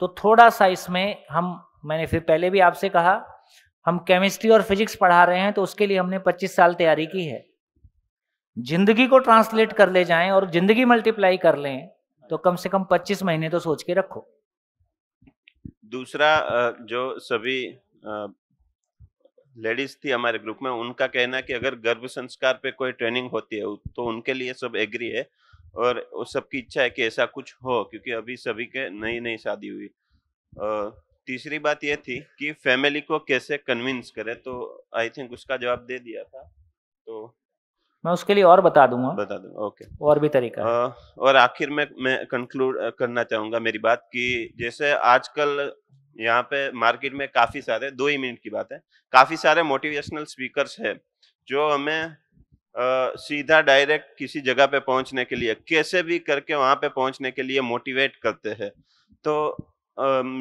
Speaker 1: तो थोड़ा सा इसमें हम मैंने फिर पहले भी आपसे कहा हम केमिस्ट्री और फिजिक्स पढ़ा रहे हैं तो उसके लिए हमने 25 साल तैयारी की है जिंदगी को ट्रांसलेट कर ले जाएं और जिंदगी मल्टीप्लाई कर लें तो कम से कम 25 महीने तो सोच के रखो
Speaker 11: दूसरा जो सभी लेडीज थी हमारे ग्रुप में उनका कहना कि अगर गर्भ संस्कार पे कोई ट्रेनिंग होती है तो उनके लिए सब एग्री है और सबकी इच्छा है कि ऐसा कुछ हो क्योंकि अभी सभी के नई नई शादी हुई तीसरी बात यह थी कि फैमिली को कैसे कन्विंस करें तो आई थिंक उसका जवाब दे दिया था तो
Speaker 1: मैं उसके लिए और बता दूंगा बता दूंगा ओके और भी तरीका आ,
Speaker 11: और आखिर में मैं कंक्लूड करना चाहूंगा मेरी बात कि जैसे आजकल यहाँ पे मार्केट में काफी सारे दो ही मिनट की बात है काफी सारे मोटिवेशनल स्पीकर्स है जो हमें आ, सीधा डायरेक्ट किसी जगह पे पहुंचने के लिए कैसे भी करके वहां पे पहुंचने के लिए मोटिवेट करते हैं तो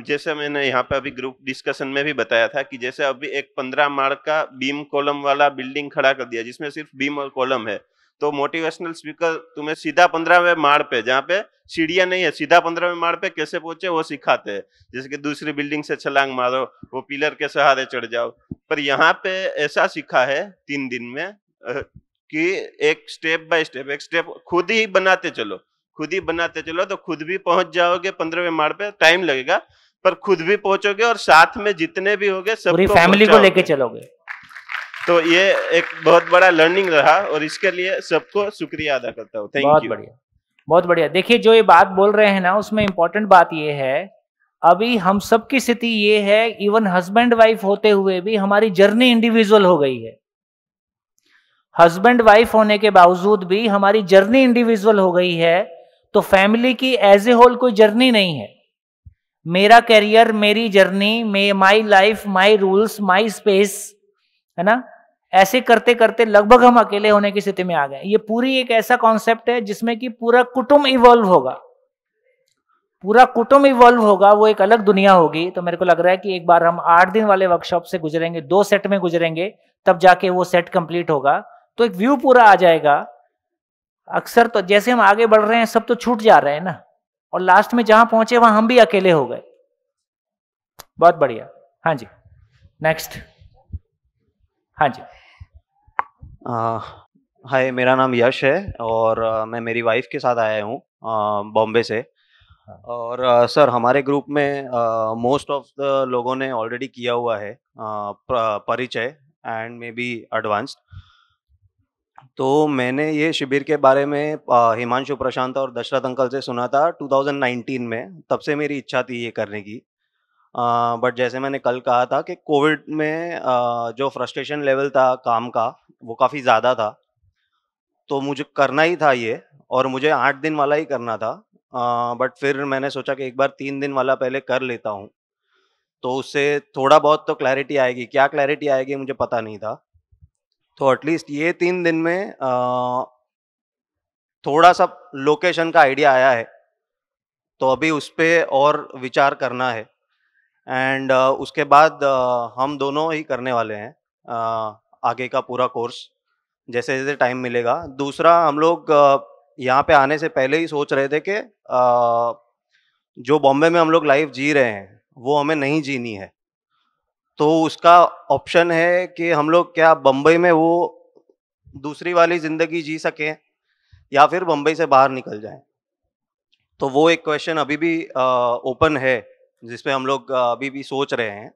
Speaker 11: जैसे मैंने यहाँ पे अभी ग्रुप डिस्कशन में भी बताया था कि जैसे अभी एक पंद्रह मार्ग का बीम कॉलम वाला बिल्डिंग खड़ा कर दिया जिसमें सिर्फ बीम और कॉलम है तो मोटिवेशनल स्पीकर तुम्हें सीधा पंद्रहवें मार पे जहाँ पे सीढ़ियाँ नहीं है सीधा पंद्रहवें मार पे कैसे पहुंचे वो सिखाते हैं जैसे कि दूसरी बिल्डिंग से छलांग मारो वो पिलर के सहारे चढ़ जाओ पर यहाँ पे ऐसा सीखा है तीन दिन में कि एक स्टेप बाय स्टेप एक स्टेप खुद ही बनाते चलो खुद ही बनाते चलो तो खुद भी पहुंच जाओगे पंद्रहवें माड़ पे टाइम लगेगा पर खुद भी पहुंचोगे और साथ में जितने भी होगे सब पूरी फैमिली को लेके चलोगे तो ये एक बहुत बड़ा लर्निंग रहा और इसके लिए सबको शुक्रिया अदा करता हूँ बहुत बढ़िया
Speaker 1: बहुत बढ़िया देखिए जो ये बात बोल रहे हैं ना उसमें इम्पोर्टेंट बात ये है अभी हम सब की स्थिति ये है इवन हस्बैंड वाइफ होते हुए भी हमारी जर्नी इंडिविजुअल हो गई है हस्बैंड वाइफ होने के बावजूद भी हमारी जर्नी इंडिविजुअल हो गई है तो फैमिली की एज ए होल कोई जर्नी नहीं है मेरा करियर मेरी जर्नी मे my life my rules my space है ना ऐसे करते करते लगभग हम अकेले होने की स्थिति में आ गए ये पूरी एक ऐसा कॉन्सेप्ट है जिसमें कि पूरा कुटुंब इवॉल्व होगा पूरा कुटुंब इवॉल्व होगा वो एक अलग दुनिया होगी तो मेरे को लग रहा है कि एक बार हम आठ दिन वाले वर्कशॉप से गुजरेंगे दो सेट में गुजरेंगे तब जाके वो सेट कंप्लीट होगा तो एक व्यू पूरा आ जाएगा अक्सर तो जैसे हम आगे बढ़ रहे हैं सब तो छूट जा रहे हैं ना और लास्ट में जहां पहुंचे वहां हम भी अकेले हो गए बहुत बढ़िया हाँ जी नेक्स्ट हाँ जी
Speaker 12: हाय मेरा नाम यश है और आ, मैं मेरी वाइफ के साथ आया हूँ बॉम्बे से और आ, सर हमारे ग्रुप में मोस्ट ऑफ द लोगों ने ऑलरेडी किया हुआ है परिचय एंड मे बी एडवांस्ड तो मैंने ये शिविर के बारे में हिमांशु प्रशांत और दशरथ अंकल से सुना था 2019 में तब से मेरी इच्छा थी ये करने की बट जैसे मैंने कल कहा था कि कोविड में आ, जो फ्रस्ट्रेशन लेवल था काम का वो काफ़ी ज़्यादा था तो मुझे करना ही था ये और मुझे आठ दिन वाला ही करना था आ, बट फिर मैंने सोचा कि एक बार तीन दिन वाला पहले कर लेता हूँ तो उससे थोड़ा बहुत तो क्लैरिटी आएगी क्या क्लैरिटी आएगी मुझे पता नहीं था तो एटलीस्ट ये तीन दिन में आ, थोड़ा सा लोकेशन का आइडिया आया है तो अभी उस पर और विचार करना है एंड uh, उसके बाद uh, हम दोनों ही करने वाले हैं uh, आगे का पूरा कोर्स जैसे जैसे टाइम मिलेगा दूसरा हम लोग यहाँ पे आने से पहले ही सोच रहे थे कि जो बॉम्बे में हम लोग लाइफ जी रहे हैं वो हमें नहीं जीनी है तो उसका ऑप्शन है कि हम लोग क्या बम्बई में वो दूसरी वाली ज़िंदगी जी सकें या फिर बम्बई से बाहर निकल जाएं तो वो एक क्वेश्चन अभी भी ओपन है जिसपे हम लोग अभी भी सोच रहे हैं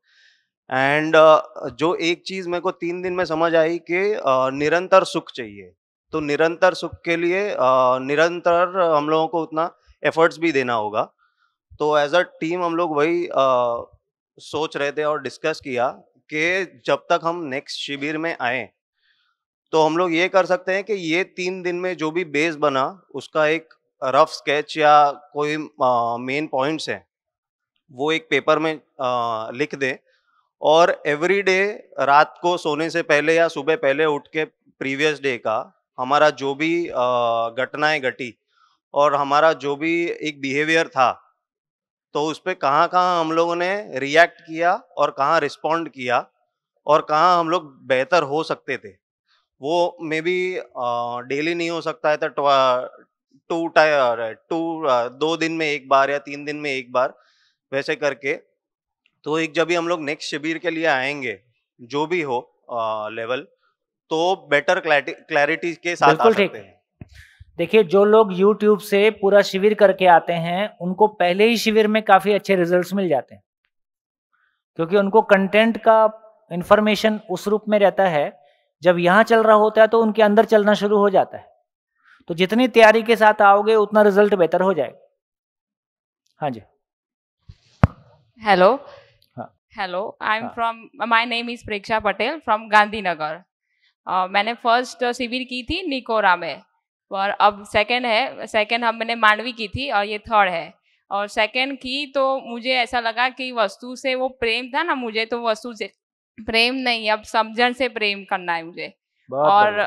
Speaker 12: एंड uh, जो एक चीज़ मेरे को तीन दिन में समझ आई कि uh, निरंतर सुख चाहिए तो निरंतर सुख के लिए uh, निरंतर हम लोगों को उतना एफर्ट्स भी देना होगा तो एज अ टीम हम लोग वही सोच रहे थे और डिस्कस किया कि जब तक हम नेक्स्ट शिविर में आए तो हम लोग ये कर सकते हैं कि ये तीन दिन में जो भी बेस बना उसका एक रफ स्केच या कोई मेन पॉइंट्स है वो एक पेपर में आ, लिख दें और एवरी डे रात को सोने से पहले या सुबह पहले उठ के प्रीवियस डे का हमारा जो भी घटनाएं घटी और हमारा जो भी एक बिहेवियर था तो उस पर कहाँ कहाँ हम लोगों ने रिएक्ट किया और कहाँ रिस्पॉन्ड किया और कहाँ हम लोग बेहतर हो सकते थे वो मे बी डेली नहीं हो सकता है तो टू टायर टू दो दिन में एक बार या तीन दिन में एक बार वैसे करके तो एक जब भी हम लोग नेक्स्ट शिविर के लिए आएंगे जो भी हो लेवल तो बेटर क्लैरिटी के साथ आ सकते
Speaker 1: हैं देखिए जो लोग यूट्यूब से पूरा शिविर करके आते हैं उनको पहले ही शिविर में काफ़ी अच्छे रिजल्ट्स मिल जाते हैं क्योंकि उनको कंटेंट का इंफॉर्मेशन उस रूप में रहता है जब यहाँ चल रहा होता है तो उनके अंदर चलना शुरू हो जाता है तो जितनी तैयारी के साथ आओगे उतना रिजल्ट बेहतर हो जाएगा हाँ जी hello
Speaker 6: hello I am from my name is Preksha Patel from Gandhinagar मैंने फर्स्ट शिविर की थी निकोरा में और अब सेकंड है सेकंड हम मैंने मांडवी की थी और ये थर्ड है और सेकंड की तो मुझे ऐसा लगा कि वस्तु से वो प्रेम था ना मुझे तो वस्तु से प्रेम नहीं अब समझन से प्रेम करना है मुझे और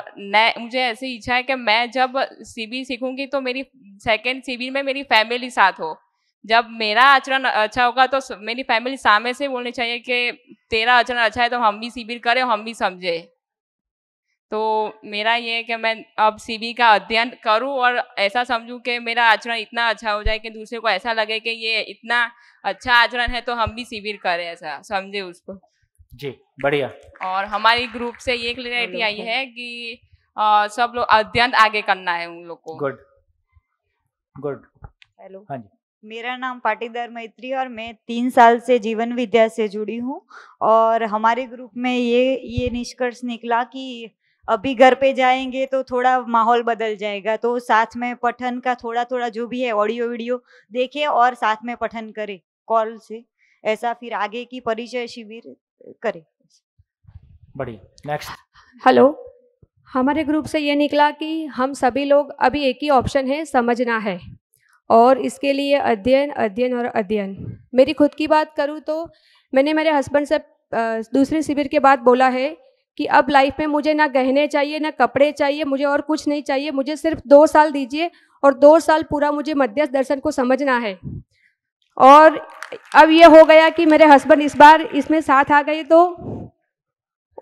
Speaker 6: मुझे ऐसी इच्छा है कि मैं जब सीबी सीखूंगी तो मेरी सेकंड सीबी में मेरी फैमिली साथ हो जब मेरा आचरण अच्छा होगा तो मेरी फैमिली सामने से बोलनी चाहिए कि तेरा आचरण अच्छा है तो हम भी शिविर करें हम भी समझे तो मेरा ये है कि मैं अब सीबी का अध्ययन करूं और ऐसा समझूं कि मेरा आचरण इतना अच्छा हो जाए कि दूसरे को ऐसा लगे कि ये इतना अच्छा आचरण है तो हम भी शिविर करें ऐसा समझे उसको
Speaker 1: जी बढ़िया
Speaker 6: और हमारी ग्रुप से ये क्लियरिटी आई है कि आ, सब लोग अध्ययन आगे करना है उन लोग को गुड गुड हेलो हाँ जी मेरा नाम
Speaker 2: पाटीदार मैत्री और मैं तीन साल से जीवन विद्या से जुड़ी हूँ और हमारे ग्रुप में ये ये निष्कर्ष निकला कि अभी घर पे जाएंगे तो थोड़ा माहौल बदल जाएगा तो साथ में पठन का थोड़ा थोड़ा जो भी है ऑडियो वीडियो देखे और साथ में पठन करे कॉल से ऐसा फिर आगे की परिचय शिविर करे
Speaker 1: बड़ी नेक्स्ट
Speaker 5: हेलो हमारे ग्रुप से ये निकला कि हम सभी लोग अभी एक ही ऑप्शन है समझना है और इसके लिए अध्ययन अध्ययन और अध्ययन मेरी खुद की बात करूँ तो मैंने मेरे हस्बैंड से दूसरे शिविर के बाद बोला है कि अब लाइफ में मुझे ना गहने चाहिए ना कपड़े चाहिए मुझे और कुछ नहीं चाहिए मुझे सिर्फ दो साल दीजिए और दो साल पूरा मुझे मध्यस्थ दर्शन को समझना है और अब ये हो गया कि मेरे हस्बैंड इस बार इसमें साथ आ गए तो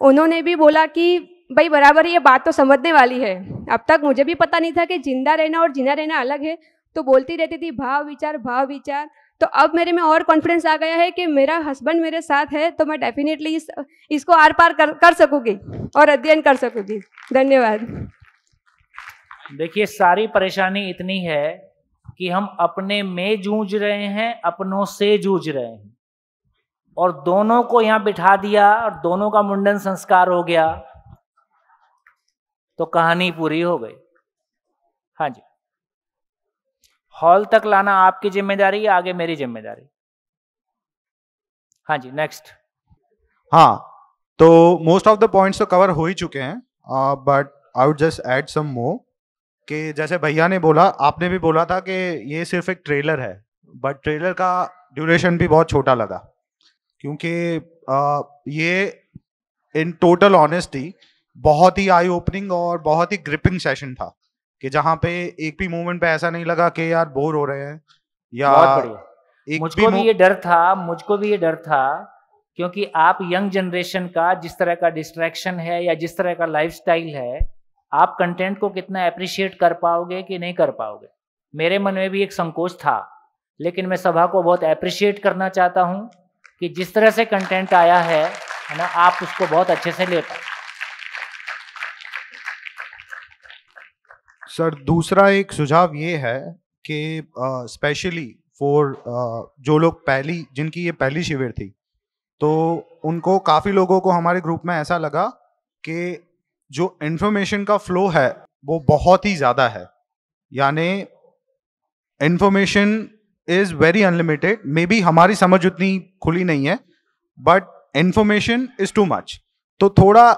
Speaker 5: उन्होंने भी बोला कि भाई बराबर ये बात तो समझने वाली है अब तक मुझे भी पता नहीं था कि जिंदा रहना और जीना रहना अलग है तो बोलती रहती थी भाव विचार भाव विचार तो अब मेरे में और कॉन्फिडेंस आ गया है कि मेरा हस्बैंड मेरे साथ है तो मैं डेफिनेटली इस, इसको आर पार कर, कर सकूंगी और अध्ययन कर सकूंगी धन्यवाद
Speaker 1: देखिए सारी परेशानी इतनी है कि हम अपने में जूझ रहे हैं अपनों से जूझ रहे हैं और दोनों को यहां बिठा दिया और दोनों का मुंडन संस्कार हो गया तो कहानी पूरी हो गई हाँ जी हॉल तक लाना आपकी जिम्मेदारी या आगे मेरी जिम्मेदारी हाँ जी नेक्स्ट
Speaker 13: हाँ
Speaker 4: तो मोस्ट ऑफ द पॉइंट्स तो कवर हो ही चुके हैं but I would just add some more कि जैसे भैया ने बोला आपने भी बोला था कि ये सिर्फ एक ट्रेलर है बट ट्रेलर का ड्यूरेशन भी बहुत छोटा लगा क्योंकि uh, ये इन टोटल ऑनेस्टी बहुत ही आई ओपनिंग और बहुत ही ग्रिपिंग सेशन था कि जहां पे एक भी मोमेंट पे ऐसा नहीं लगा कि यार बोर हो रहे हैं या एक मुझको भी, भी ये
Speaker 1: डर था मुझको भी ये डर था क्योंकि आप यंग जनरेशन का जिस तरह का डिस्ट्रैक्शन है या जिस तरह का लाइफ है आप कंटेंट को कितना अप्रिशिएट कर पाओगे कि नहीं कर पाओगे मेरे मन में भी एक संकोच था लेकिन मैं सभा को बहुत अप्रिशिएट करना चाहता हूँ कि जिस तरह से कंटेंट आया है ना आप उसको बहुत अच्छे से ले पाए
Speaker 4: सर दूसरा एक सुझाव ये है कि स्पेशली फॉर जो लोग पहली जिनकी ये पहली शिविर थी तो उनको काफ़ी लोगों को हमारे ग्रुप में ऐसा लगा कि जो इन्फॉर्मेशन का फ्लो है वो बहुत ही ज़्यादा है यानी information is very unlimited maybe हमारी समझ उतनी खुली नहीं है but information is too much तो थोड़ा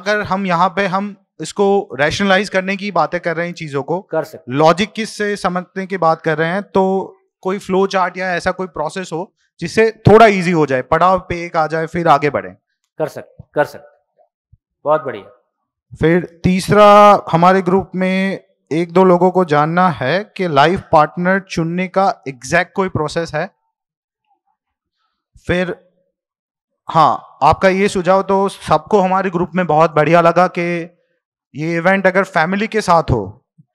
Speaker 4: अगर हम यहाँ पे हम इसको रैशनलाइज करने की बातें कर रहे हैं चीजों को कर सकते लॉजिक किस से समझने की बात कर रहे हैं तो कोई फ्लो चार्ट या ऐसा कोई प्रोसेस हो जिससे थोड़ा इजी हो जाए पड़ाव पे एक आ जाए फिर आगे बढ़े कर सकते कर सकते बहुत बढ़िया फिर तीसरा हमारे ग्रुप में एक दो लोगों को जानना है कि लाइफ पार्टनर चुनने का एग्जैक्ट कोई प्रोसेस है फिर हाँ आपका ये सुझाव तो सबको हमारे ग्रुप में बहुत बढ़िया लगा कि ये इवेंट अगर फैमिली के साथ हो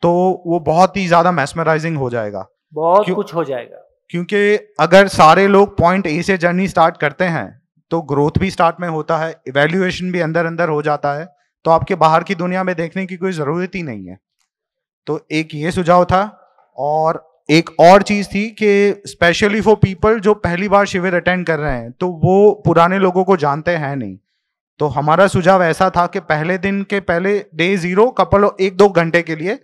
Speaker 4: तो वो बहुत ही ज्यादा मैसमराइजिंग हो जाएगा बहुत कुछ हो जाएगा क्योंकि अगर सारे लोग पॉइंट ए से जर्नी स्टार्ट करते हैं तो ग्रोथ भी स्टार्ट में होता है इवेल्युएशन भी अंदर अंदर हो जाता है तो आपके बाहर की दुनिया में देखने की कोई ज़रूरत ही नहीं है तो एक ये सुझाव था और एक और चीज़ थी कि स्पेशली फॉर पीपल जो पहली बार शिविर अटेंड कर रहे हैं तो वो पुराने लोगों को जानते हैं नहीं तो हमारा सुझाव ऐसा था कि पहले दिन के पहले डे जीरो कपल एक दो घंटे के लिए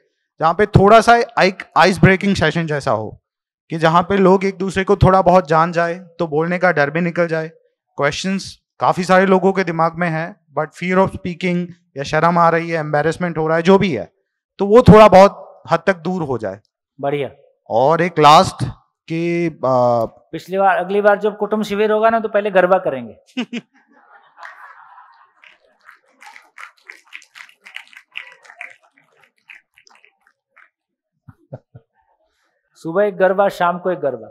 Speaker 4: जहाँ पे थोड़ा सा एक आइस ब्रेकिंग सेशन जैसा हो कि जहाँ पे लोग एक दूसरे को थोड़ा बहुत जान जाए तो बोलने का डर भी निकल जाए क्वेश्चंस काफ़ी सारे लोगों के दिमाग में है बट फियर ऑफ स्पीकिंग या शर्म आ रही है एम्बेरसमेंट हो रहा है जो भी है तो वो थोड़ा बहुत हद तक दूर हो जाए बढ़िया और एक लास्ट कि
Speaker 1: पिछली बार अगली बार जब कुटुंब शिविर होगा ना तो पहले गरबा करेंगे सुबह एक गरबा शाम को एक गरबा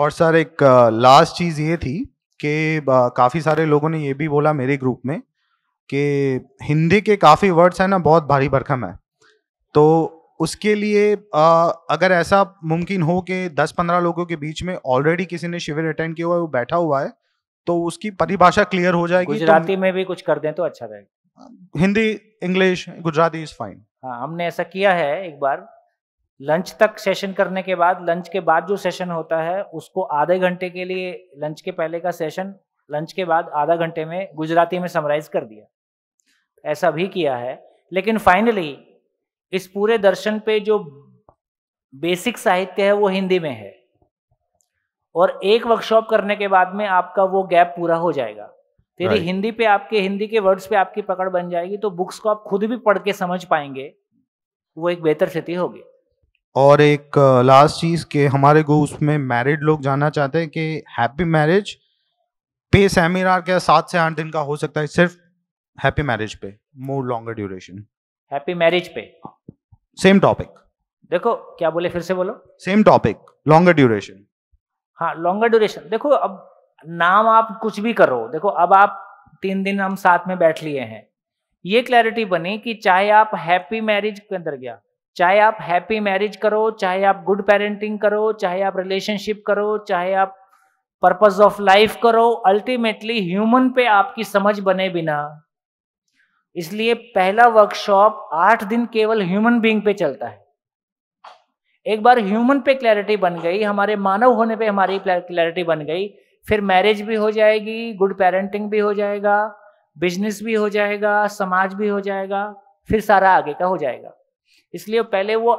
Speaker 4: और सर एक लास्ट चीज ये थी कि काफी सारे लोगों ने ये भी बोला मेरे ग्रुप में कि हिंदी के काफी वर्ड्स हैं ना बहुत भारी भरखम है तो उसके लिए आ, अगर ऐसा मुमकिन हो कि 10-15 लोगों के बीच में ऑलरेडी किसी ने शिविर अटेंड किया हुआ है वो बैठा हुआ है तो उसकी परिभाषा क्लियर हो जाएगी तो गुजराती
Speaker 1: तो, में भी कुछ कर दें तो अच्छा रहेगा
Speaker 4: Hindi English Gujarati is fine
Speaker 1: हाँ हमने ऐसा किया है एक बार लंच तक सेशन करने के बाद लंच के बाद जो सेशन होता है उसको आधे घंटे के लिए लंच के पहले का सेशन लंच के बाद आधा घंटे में गुजराती में समराइज कर दिया ऐसा भी किया है लेकिन फाइनली इस पूरे दर्शन पे जो बेसिक साहित्य है वो हिंदी में है और एक वर्कशॉप करने के बाद में आपका वो गैप पूरा हो जाएगा तो यदि हिंदी पे आपके हिंदी के वर्ड्स पे आपकी पकड़ बन जाएगी तो बुक्स को आप खुद भी पढ़ के समझ पाएंगे वो एक बेहतर स्थिति होगी
Speaker 4: और एक लास्ट चीज के हमारे को उसमें मैरिड लोग जानना चाहते हैं कि हैप्पी मैरिज पे सेमिनार क्या सात से आठ दिन का हो सकता है सिर्फ हैप्पी मैरिज पे more longer duration
Speaker 1: happy marriage पे सेम टॉपिक देखो क्या बोले फिर से बोलो
Speaker 4: सेम टॉपिक लॉन्गर ड्यूरेशन
Speaker 1: हाँ लॉन्गर ड्यूरेशन देखो अब नाम आप कुछ भी करो देखो अब आप तीन दिन हम साथ में बैठ लिए हैं ये क्लैरिटी बनी कि चाहे आप हैप्पी मैरिज के अंदर गया चाहे आप हैप्पी मैरिज करो चाहे आप गुड पेरेंटिंग करो चाहे आप रिलेशनशिप करो चाहे आप पर्पज ऑफ लाइफ करो अल्टीमेटली ह्यूमन पे आपकी समझ बने बिना इसलिए पहला वर्कशॉप आठ दिन केवल ह्यूमन बींग पे चलता है एक बार ह्यूमन पे क्लैरिटी बन गई हमारे मानव होने पे हमारी क्लैरिटी बन गई फिर मैरिज भी हो जाएगी गुड पेरेंटिंग भी हो जाएगा बिजनेस भी हो जाएगा समाज भी हो जाएगा फिर सारा आगे का हो जाएगा इसलिए पहले वो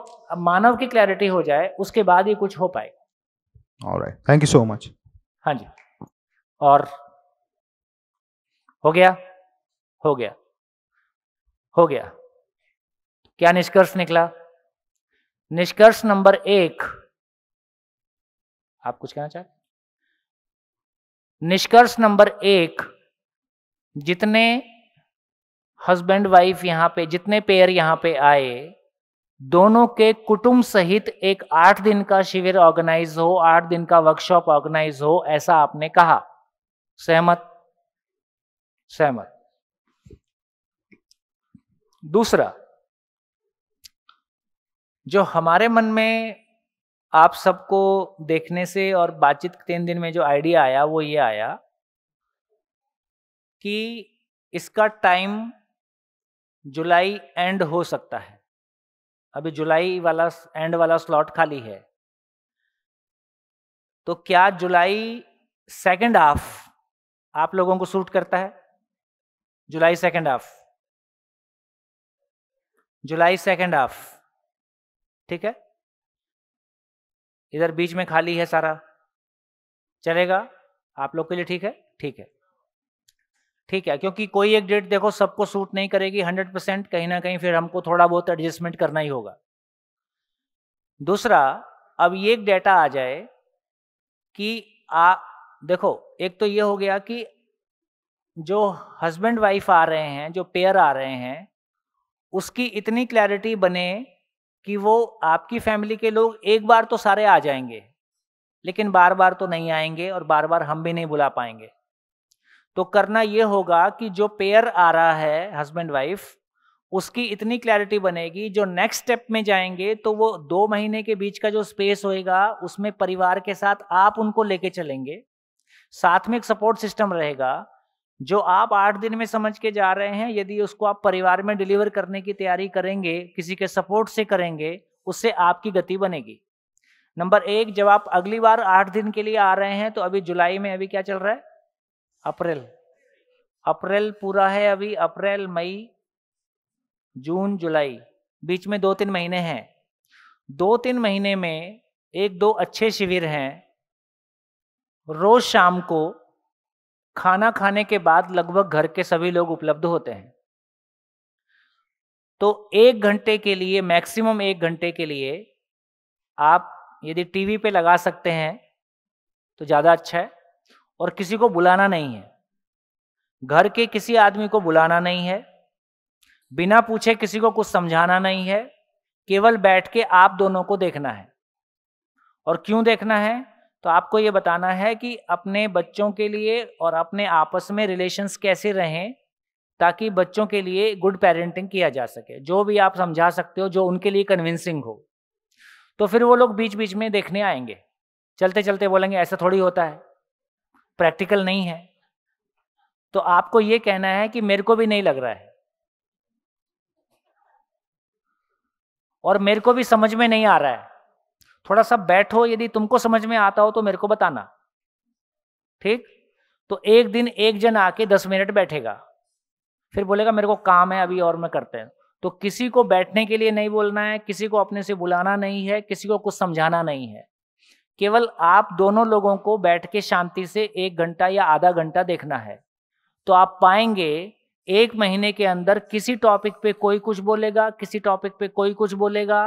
Speaker 1: मानव की क्लैरिटी हो जाए उसके बाद ही कुछ हो
Speaker 4: पाएगा थैंक यू सो मच
Speaker 1: हाँ जी और हो गया हो गया हो गया क्या निष्कर्ष निकला निष्कर्ष नंबर एक आप कुछ कहना चाहते निष्कर्ष नंबर एक जितने हस्बैंड वाइफ यहां पे जितने पेयर यहां पे आए दोनों के कुटुंब सहित एक आठ दिन का शिविर ऑर्गेनाइज हो आठ दिन का वर्कशॉप ऑर्गेनाइज हो ऐसा आपने कहा सहमत सहमत दूसरा जो हमारे मन में आप सबको देखने से और बातचीत तीन दिन में जो आइडिया आया वो ये आया कि इसका टाइम जुलाई एंड हो सकता है अभी जुलाई वाला एंड वाला स्लॉट खाली है तो क्या जुलाई सेकंड हाफ आप लोगों को सूट करता है जुलाई सेकंड हाफ जुलाई सेकंड हाफ ठीक है इधर बीच में खाली है सारा चलेगा आप लोग के लिए ठीक है ठीक है ठीक है क्योंकि कोई एक डेट देखो सबको सूट नहीं करेगी हंड्रेड परसेंट कहीं ना कहीं फिर हमको थोड़ा बहुत एडजस्टमेंट करना ही होगा दूसरा अब ये एक डेटा आ जाए कि आ देखो एक तो ये हो गया कि जो हस्बैंड वाइफ आ रहे हैं जो पेयर आ रहे हैं उसकी इतनी क्लैरिटी बने कि वो आपकी फैमिली के लोग एक बार तो सारे आ जाएंगे लेकिन बार बार तो नहीं आएंगे और बार बार हम भी नहीं बुला पाएंगे तो करना यह होगा कि जो पेयर आ रहा है हस्बैंड वाइफ उसकी इतनी क्लैरिटी बनेगी जो नेक्स्ट स्टेप में जाएंगे तो वो दो महीने के बीच का जो स्पेस होएगा उसमें परिवार के साथ आप उनको लेके चलेंगे साथ में एक सपोर्ट सिस्टम रहेगा जो आप आठ दिन में समझ के जा रहे हैं यदि उसको आप परिवार में डिलीवर करने की तैयारी करेंगे किसी के सपोर्ट से करेंगे उससे आपकी गति बनेगी नंबर एक जब आप अगली बार आठ दिन के लिए आ रहे हैं तो अभी जुलाई में अभी क्या चल रहा है अप्रैल अप्रैल पूरा है अभी अप्रैल मई जून जुलाई बीच में दो तीन महीने हैं दो तीन महीने में एक दो अच्छे शिविर हैं रोज शाम को खाना खाने के बाद लगभग घर के सभी लोग उपलब्ध होते हैं तो एक घंटे के लिए मैक्सिमम एक घंटे के लिए आप यदि टीवी पे लगा सकते हैं तो ज़्यादा अच्छा है और किसी को बुलाना नहीं है घर के किसी आदमी को बुलाना नहीं है बिना पूछे किसी को कुछ समझाना नहीं है केवल बैठ के आप दोनों को देखना है और क्यों देखना है तो आपको ये बताना है कि अपने बच्चों के लिए और अपने आपस में रिलेशंस कैसे रहें ताकि बच्चों के लिए गुड पेरेंटिंग किया जा सके जो भी आप समझा सकते हो जो उनके लिए कन्विंसिंग हो तो फिर वो लोग बीच बीच में देखने आएंगे चलते चलते बोलेंगे ऐसा थोड़ी होता है प्रैक्टिकल नहीं है तो आपको यह कहना है कि मेरे को भी नहीं लग रहा है और मेरे को भी समझ में नहीं आ रहा है थोड़ा सा बैठो यदि तुमको समझ में आता हो तो मेरे को बताना ठीक तो एक दिन एक जन आके दस मिनट बैठेगा फिर बोलेगा मेरे को काम है अभी और मैं करते हैं तो किसी को बैठने के लिए नहीं बोलना है किसी को अपने से बुलाना नहीं है किसी को कुछ समझाना नहीं है केवल आप दोनों लोगों को बैठ के शांति से एक घंटा या आधा घंटा देखना है तो आप पाएंगे एक महीने के अंदर किसी टॉपिक पे कोई कुछ बोलेगा किसी टॉपिक पे कोई कुछ बोलेगा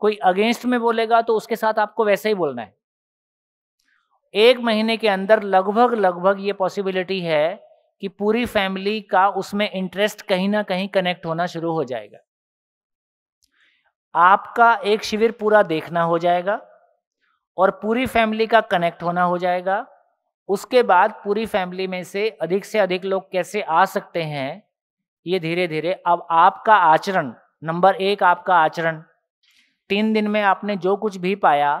Speaker 1: कोई अगेंस्ट में बोलेगा तो उसके साथ आपको वैसे ही बोलना है एक महीने के अंदर लगभग लगभग ये पॉसिबिलिटी है कि पूरी फैमिली का उसमें इंटरेस्ट कहीं ना कहीं कनेक्ट होना शुरू हो जाएगा आपका एक शिविर पूरा देखना हो जाएगा और पूरी फैमिली का कनेक्ट होना हो जाएगा उसके बाद पूरी फैमिली में से अधिक से अधिक लोग कैसे आ सकते हैं ये धीरे धीरे अब आपका आचरण नंबर एक आपका आचरण तीन दिन में आपने जो कुछ भी पाया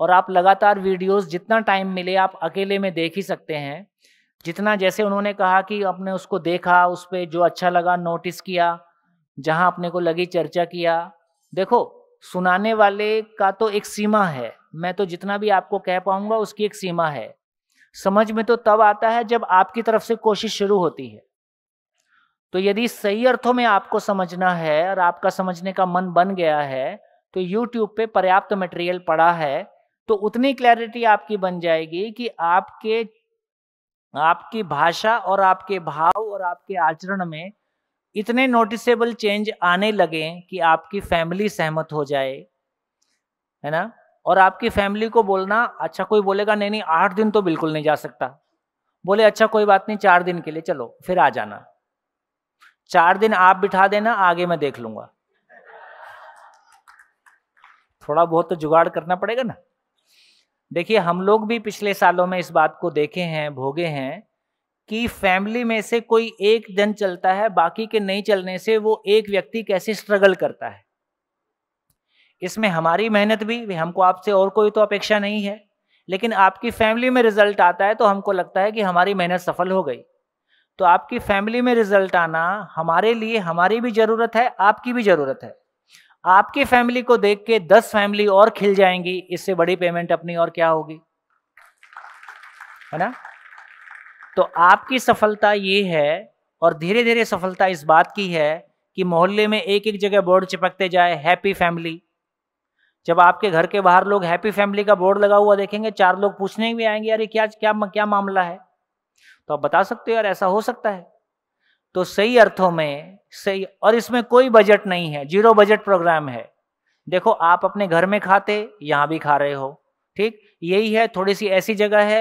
Speaker 1: और आप लगातार वीडियोस जितना टाइम मिले आप अकेले में देख ही सकते हैं जितना जैसे उन्होंने कहा कि आपने उसको देखा उस पर जो अच्छा लगा नोटिस किया जहां अपने को लगी चर्चा किया देखो सुनाने वाले का तो एक सीमा है मैं तो जितना भी आपको कह पाऊंगा उसकी एक सीमा है समझ में तो तब आता है जब आपकी तरफ से कोशिश शुरू होती है तो यदि सही अर्थों में आपको समझना है और आपका समझने का मन बन गया है तो YouTube पे पर्याप्त मटेरियल पड़ा है तो उतनी क्लैरिटी आपकी बन जाएगी कि आपके आपकी भाषा और आपके भाव और आपके आचरण में इतने नोटिसेबल चेंज आने लगे कि आपकी फैमिली सहमत हो जाए है ना और आपकी फैमिली को बोलना अच्छा कोई बोलेगा नहीं नहीं आठ दिन तो बिल्कुल नहीं जा सकता बोले अच्छा कोई बात नहीं चार दिन के लिए चलो फिर आ जाना चार दिन आप बिठा देना आगे मैं देख लूंगा थोड़ा बहुत तो जुगाड़ करना पड़ेगा ना देखिए हम लोग भी पिछले सालों में इस बात को देखे हैं भोगे हैं कि फैमिली में से कोई एक जन चलता है बाकी के नहीं चलने से वो एक व्यक्ति कैसे स्ट्रगल करता है इसमें हमारी मेहनत भी, हमको आपसे और कोई तो अपेक्षा नहीं है लेकिन आपकी फैमिली में रिजल्ट आता है तो हमको लगता है कि हमारी मेहनत सफल हो गई तो आपकी फैमिली में रिजल्ट आना हमारे लिए हमारी भी ज़रूरत है आपकी भी ज़रूरत है आपकी फैमिली को देख के दस फैमिली और खिल जाएंगी इससे बड़ी पेमेंट अपनी और क्या होगी है ना तो आपकी सफलता ये है और धीरे धीरे सफलता इस बात की है कि मोहल्ले में एक एक जगह बोर्ड चिपकते जाए हैप्पी फैमिली जब आपके घर के बाहर लोग हैप्पी फैमिली का बोर्ड लगा हुआ देखेंगे चार लोग पूछने भी आएंगे यार ये क्या क्या क्या मामला है तो आप बता सकते हो यार ऐसा हो सकता है तो सही अर्थों में सही और इसमें कोई बजट नहीं है जीरो बजट प्रोग्राम है देखो आप अपने घर में खाते यहाँ भी खा रहे हो ठीक यही है थोड़ी सी ऐसी जगह है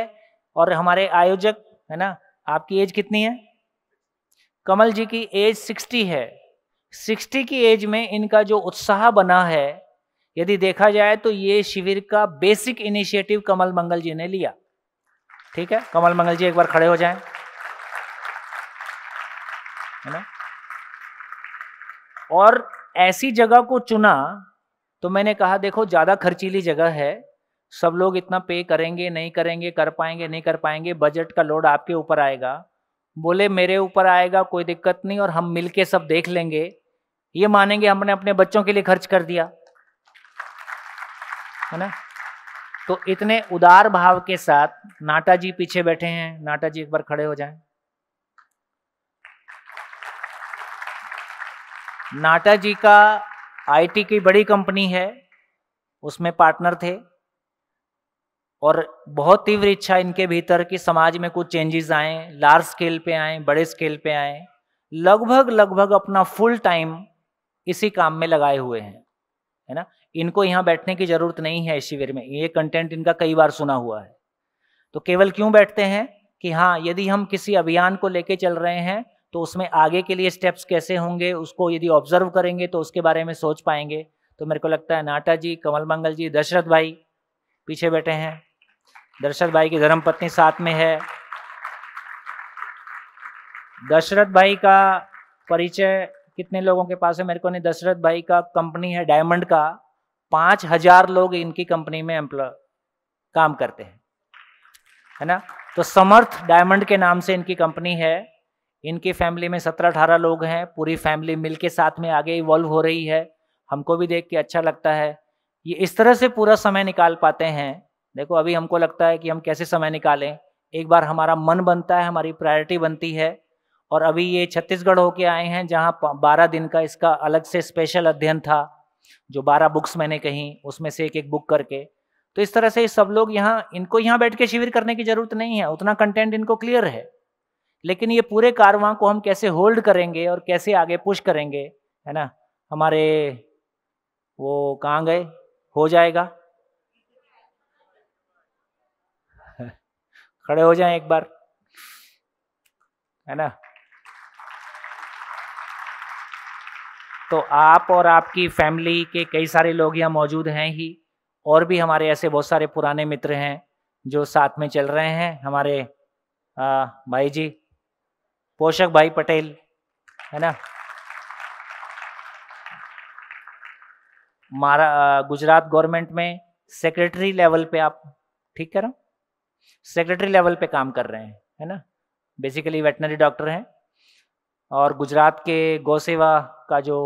Speaker 1: और हमारे आयोजक है ना आपकी एज कितनी है कमल जी की एज 60 है 60 की एज में इनका जो उत्साह बना है यदि देखा जाए तो ये शिविर का बेसिक इनिशिएटिव कमल मंगल जी ने लिया ठीक है कमल मंगल जी एक बार खड़े हो जाए है ना और ऐसी जगह को चुना तो मैंने कहा देखो ज़्यादा खर्चीली जगह है सब लोग इतना पे करेंगे नहीं करेंगे कर पाएंगे नहीं कर पाएंगे बजट का लोड आपके ऊपर आएगा बोले मेरे ऊपर आएगा कोई दिक्कत नहीं और हम मिलके सब देख लेंगे ये मानेंगे हमने अपने बच्चों के लिए खर्च कर दिया है ना तो इतने उदार भाव के साथ नाटा जी पीछे बैठे हैं नाटा जी एक बार खड़े हो जाएं नाटा जी का आईटी की बड़ी कंपनी है उसमें पार्टनर थे और बहुत तीव्र इच्छा इनके भीतर कि समाज में कुछ चेंजेस आए लार्ज स्केल पे आए बड़े स्केल पे आए लगभग लगभग अपना फुल टाइम इसी काम में लगाए हुए हैं है ना इनको यहाँ बैठने की जरूरत नहीं है शिविर में ये कंटेंट इनका कई बार सुना हुआ है तो केवल क्यों बैठते हैं कि हाँ यदि हम किसी अभियान को लेके चल रहे हैं तो उसमें आगे के लिए स्टेप्स कैसे होंगे उसको यदि ऑब्जर्व करेंगे तो उसके बारे में सोच पाएंगे तो मेरे को लगता है नाटा जी कमल मंगल जी दशरथ भाई पीछे बैठे हैं दशरथ भाई की धर्मपत्नी साथ में है दशरथ भाई का परिचय कितने लोगों के पास है मेरे को नहीं दशरथ भाई का कंपनी है डायमंड का पांच हजार लोग इनकी कंपनी में एम्प्लॉय काम करते हैं है ना तो समर्थ डायमंड के नाम से इनकी कंपनी है इनकी फैमिली में सत्रह अठारह लोग हैं पूरी फैमिली मिल के साथ में आगे इवॉल्व हो रही है हमको भी देख के अच्छा लगता है ये इस तरह से पूरा समय निकाल पाते हैं देखो अभी हमको लगता है कि हम कैसे समय निकालें एक बार हमारा मन बनता है हमारी प्रायोरिटी बनती है और अभी ये छत्तीसगढ़ होके आए हैं जहाँ बारह दिन का इसका अलग से स्पेशल अध्ययन था जो बारह बुक्स मैंने कही उसमें से एक एक बुक करके तो इस तरह से सब लोग यहाँ इनको यहाँ बैठ के शिविर करने की जरूरत नहीं है उतना कंटेंट इनको क्लियर है लेकिन ये पूरे कारवां को हम कैसे होल्ड करेंगे और कैसे आगे पुश करेंगे है ना हमारे वो कहाँ गए हो जाएगा खड़े हो जाए एक बार है ना तो आप और आपकी फैमिली के कई सारे लोग यहाँ मौजूद हैं ही और भी हमारे ऐसे बहुत सारे पुराने मित्र हैं जो साथ में चल रहे हैं हमारे आ, भाई जी पोषक भाई पटेल है ना मारा गुजरात गवर्नमेंट में सेक्रेटरी लेवल पे आप ठीक कर रहा हूँ सेक्रेटरी लेवल पे काम कर रहे हैं है ना बेसिकली वेटनरी डॉक्टर हैं और गुजरात के गौसेवा आपका जो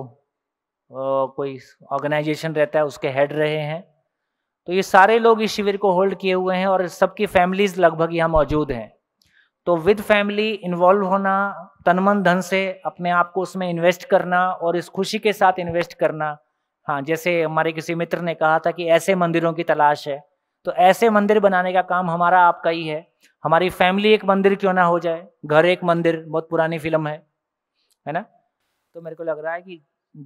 Speaker 1: कोई ऑर्गेनाइजेशन रहता है उसके हेड रहे हैं तो ये सारे लोग इस शिविर को होल्ड किए हुए हैं और सबकी फैमिलीज लगभग यहाँ मौजूद हैं तो विद फैमिली इन्वॉल्व होना तन मन धन से अपने आप को उसमें इन्वेस्ट करना और इस खुशी के साथ इन्वेस्ट करना हाँ जैसे हमारे किसी मित्र ने कहा था कि ऐसे मंदिरों की तलाश है तो ऐसे मंदिर बनाने का काम हमारा आपका ही है हमारी फैमिली एक मंदिर क्यों ना हो जाए घर एक मंदिर बहुत पुरानी फिल्म है है ना तो मेरे को लग रहा है कि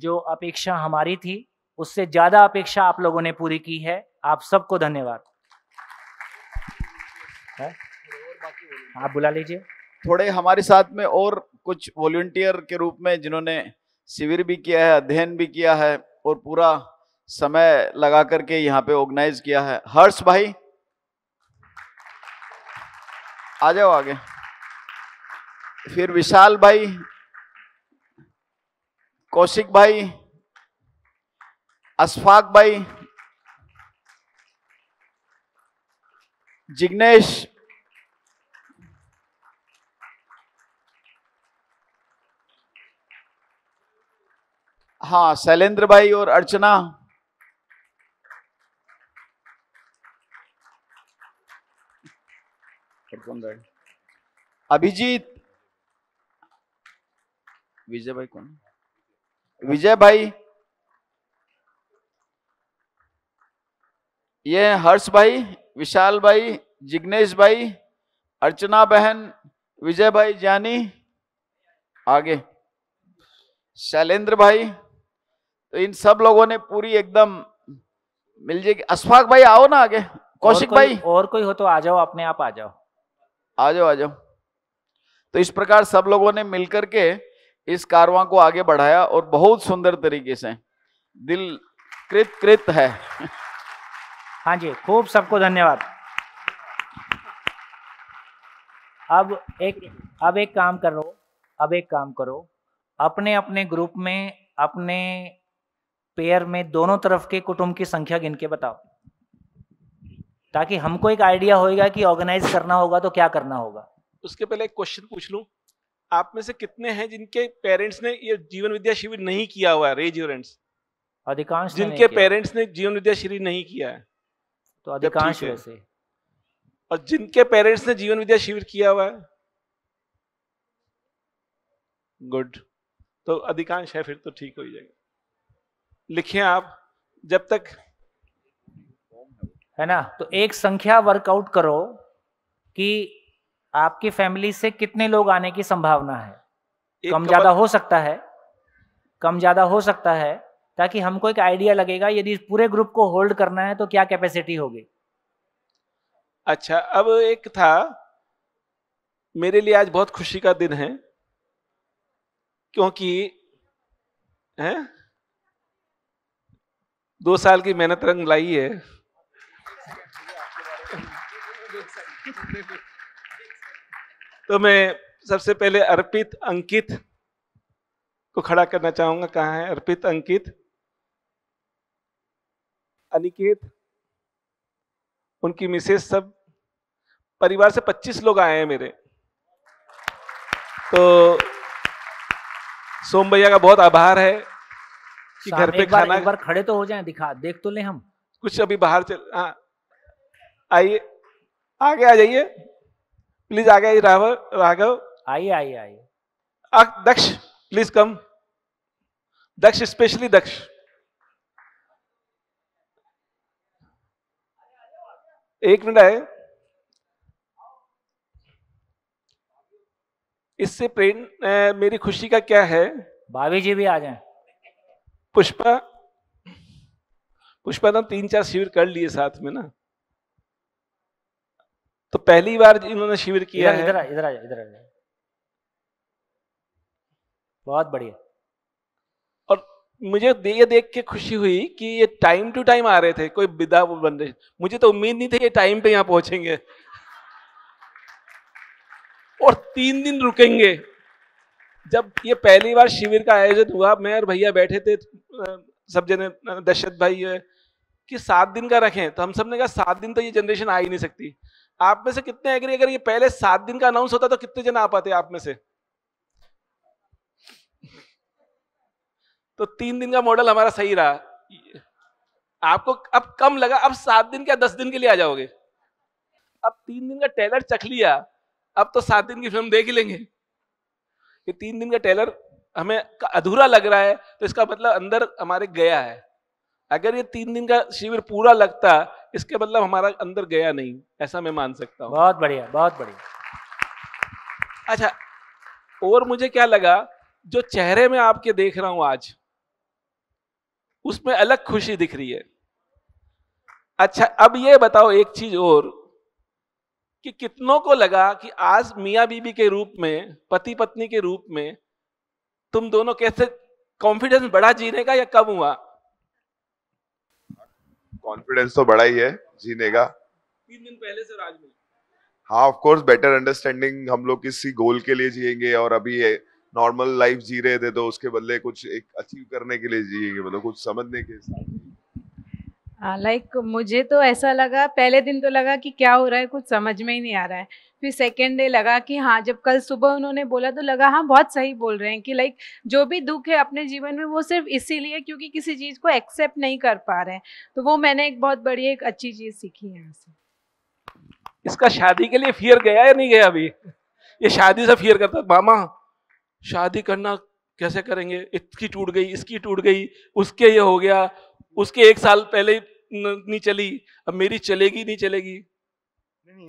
Speaker 1: जो अपेक्षा हमारी थी उससे ज़्यादा अपेक्षा आप लोगों ने पूरी की है आप सबको धन्यवाद
Speaker 13: आप बुला लीजिए थोड़े हमारे साथ में और कुछ वॉल्टियर के रूप में जिन्होंने शिविर भी किया है अध्ययन भी किया है और पूरा समय लगा करके यहाँ पे ऑर्गेनाइज किया है हर्ष भाई आ जाओ आगे फिर विशाल भाई कौशिक भाई अशफाक भाई जिग्नेश हाँ शैलेंद्र भाई और अर्चना अभिजीत विजय भाई कौन विजय भाई ये हर्ष भाई विशाल भाई जिग्नेश भाई अर्चना बहन विजय भाई जानी आगे शैलेंद्र भाई तो इन सब लोगों ने पूरी एकदम मिल जाएगी अशफाक भाई आओ ना आगे कौशिक भाई और कोई हो तो आ जाओ अपने आप आ जाओ आ जाओ आ जाओ तो इस प्रकार सब लोगों ने मिलकर के इस कारवा को आगे बढ़ाया और बहुत सुंदर तरीके से दिल कृत कृत है हाँ जी खूब सबको धन्यवाद
Speaker 1: अब एक अब एक काम करो अब एक काम करो अपने अपने ग्रुप में अपने पेयर में दोनों तरफ के कुटुंब की संख्या गिन के बताओ ताकि हमको एक आइडिया होएगा कि ऑर्गेनाइज करना होगा तो क्या करना होगा
Speaker 14: उसके पहले एक क्वेश्चन पूछ लूं आप में से कितने हैं जिनके पेरेंट्स ने ये जीवन विद्या शिविर नहीं किया हुआ है रेज यूरेंट्स
Speaker 1: अधिकांश जिनके
Speaker 14: पेरेंट्स ने जीवन विद्या शिविर नहीं किया है तो अधिकांश वैसे और जिनके पेरेंट्स ने जीवन विद्या शिविर किया हुआ है गुड तो अधिकांश है फिर तो ठीक हो जाएगा लिखें आप जब तक
Speaker 1: है ना तो एक संख्या वर्कआउट करो कि आपकी फैमिली से कितने लोग आने की संभावना है कम ज्यादा हो सकता है कम ज्यादा हो सकता है ताकि हमको एक आइडिया लगेगा यदि पूरे ग्रुप को होल्ड करना है तो क्या कैपेसिटी होगी
Speaker 14: अच्छा अब एक था मेरे लिए आज बहुत खुशी का दिन है क्योंकि है दो साल की मेहनत रंग लाई है तो मैं सबसे पहले अर्पित अंकित को खड़ा करना चाहूंगा कहा है अर्पित अंकित अनिकेत उनकी मिसेस सब परिवार से 25 लोग आए हैं मेरे तो सोम भैया का बहुत आभार है कि घर पे खाना एक बार खड़े तो हो जाए दिखा देख तो ले हम कुछ अभी बाहर चल हाँ आइए आगे आ जाइए प्लीज आ गए राघव राघव आइए आइए आइए दक्ष प्लीज कम दक्ष स्पेशली दक्ष एक मिनट आए इससे प्रेम मेरी खुशी का क्या है भाभी जी भी आ जाए पुष्पा पुष्पा तो तीन चार शिविर कर लिए साथ में ना तो पहली बार इन्होंने शिविर किया है इधर इधर इधर आ बहुत बढ़िया और मुझे ये देख के खुशी हुई कि ये टाइम टू टाइम आ रहे थे कोई विदा बन रहे मुझे तो उम्मीद नहीं थी ये टाइम पे यहाँ पहुंचेंगे और तीन दिन रुकेंगे जब ये पहली बार शिविर का आयोजन हुआ मैं और भैया बैठे थे सब जने दशरथ भाई कि सात दिन का रखें तो हम सब ने कहा सात दिन तो ये जनरेशन आ ही नहीं सकती आप में से कितने एग्री अगर ये पहले सात दिन का अनाउंस होता तो कितने जन आ पाते आप में से तो तीन दिन का मॉडल हमारा सही रहा आपको अब कम लगा अब सात दिन क्या दस दिन के लिए आ जाओगे अब तीन दिन का टेलर चख लिया अब तो सात दिन की फिल्म देख ही लेंगे ये तीन दिन का टेलर हमें अधूरा लग रहा है तो इसका मतलब अंदर हमारे गया है अगर ये तीन दिन का शिविर पूरा लगता इसके मतलब हमारा अंदर गया नहीं ऐसा मैं मान सकता हूँ बहुत बढ़िया बहुत बढ़िया अच्छा और मुझे क्या लगा जो चेहरे में आपके देख रहा हूं आज उसमें अलग खुशी दिख रही है अच्छा अब ये बताओ एक चीज और कि कितनों को लगा कि आज मियाँ बीबी के रूप में पति पत्नी के रूप में तुम दोनों कैसे कॉन्फिडेंस बढ़ा जीने का या कब हुआ कॉन्फिडेंस तो बड़ा ही है जीने का तीन दिन पहले से राज में हाँ ऑफ कोर्स बेटर अंडरस्टैंडिंग हम लोग किसी गोल के लिए जिएंगे और अभी नॉर्मल लाइफ जी रहे थे तो उसके बदले कुछ एक अचीव करने के लिए जिएंगे मतलब कुछ समझने के साथ
Speaker 6: लाइक like, मुझे तो ऐसा लगा पहले दिन तो लगा कि क्या हो रहा है कुछ समझ में ही नहीं आ रहा है फिर सेकेंड डे लगा कि हाँ जब कल सुबह उन्होंने बोला तो लगा हाँ बहुत सही बोल रहे हैं कि लाइक जो भी दुख है अपने जीवन में वो सिर्फ इसीलिए क्योंकि किसी चीज़ को एक्सेप्ट नहीं कर पा रहे हैं तो वो मैंने एक बहुत बड़ी एक अच्छी चीज़ सीखी है से
Speaker 14: इसका शादी के लिए फियर गया या नहीं गया अभी ये शादी से फियर करता मामा शादी करना कैसे करेंगे इसकी टूट गई इसकी टूट गई उसके ये हो गया उसके एक साल पहले ही नहीं चली अब मेरी चलेगी नहीं चलेगी नहीं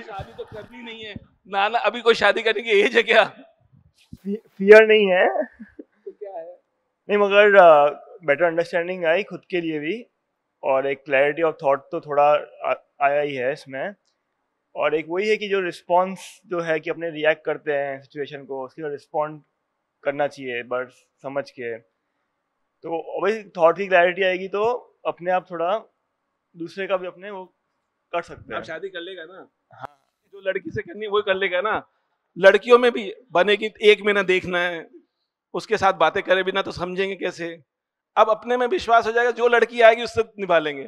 Speaker 14: शादी तो करनी नहीं है ना ना अभी कोई शादी करने की एज है क्या
Speaker 8: फियर नहीं है
Speaker 14: तो क्या है
Speaker 8: नहीं मगर बेटर अंडरस्टैंडिंग आई खुद के लिए भी और एक क्लैरिटी ऑफ थॉट तो थोड़ा आ, आया ही है इसमें और एक वही है कि जो रिस्पॉन्स जो है कि अपने रिएक्ट करते हैं सिचुएशन को उसके रिस्पॉन्ड करना चाहिए बट समझ के तो
Speaker 14: वही थॉट की क्लैरिटी आएगी तो अपने आप थोड़ा दूसरे का भी अपने वो कर सकते हैं आप शादी कर लेगा ना हाँ जो लड़की से करनी वो कर लेगा ना लड़कियों में भी बनेगी एक महीना देखना है उसके साथ बातें करे बिना तो समझेंगे कैसे अब अपने में विश्वास हो जाएगा जो लड़की आएगी उससे निभा लेंगे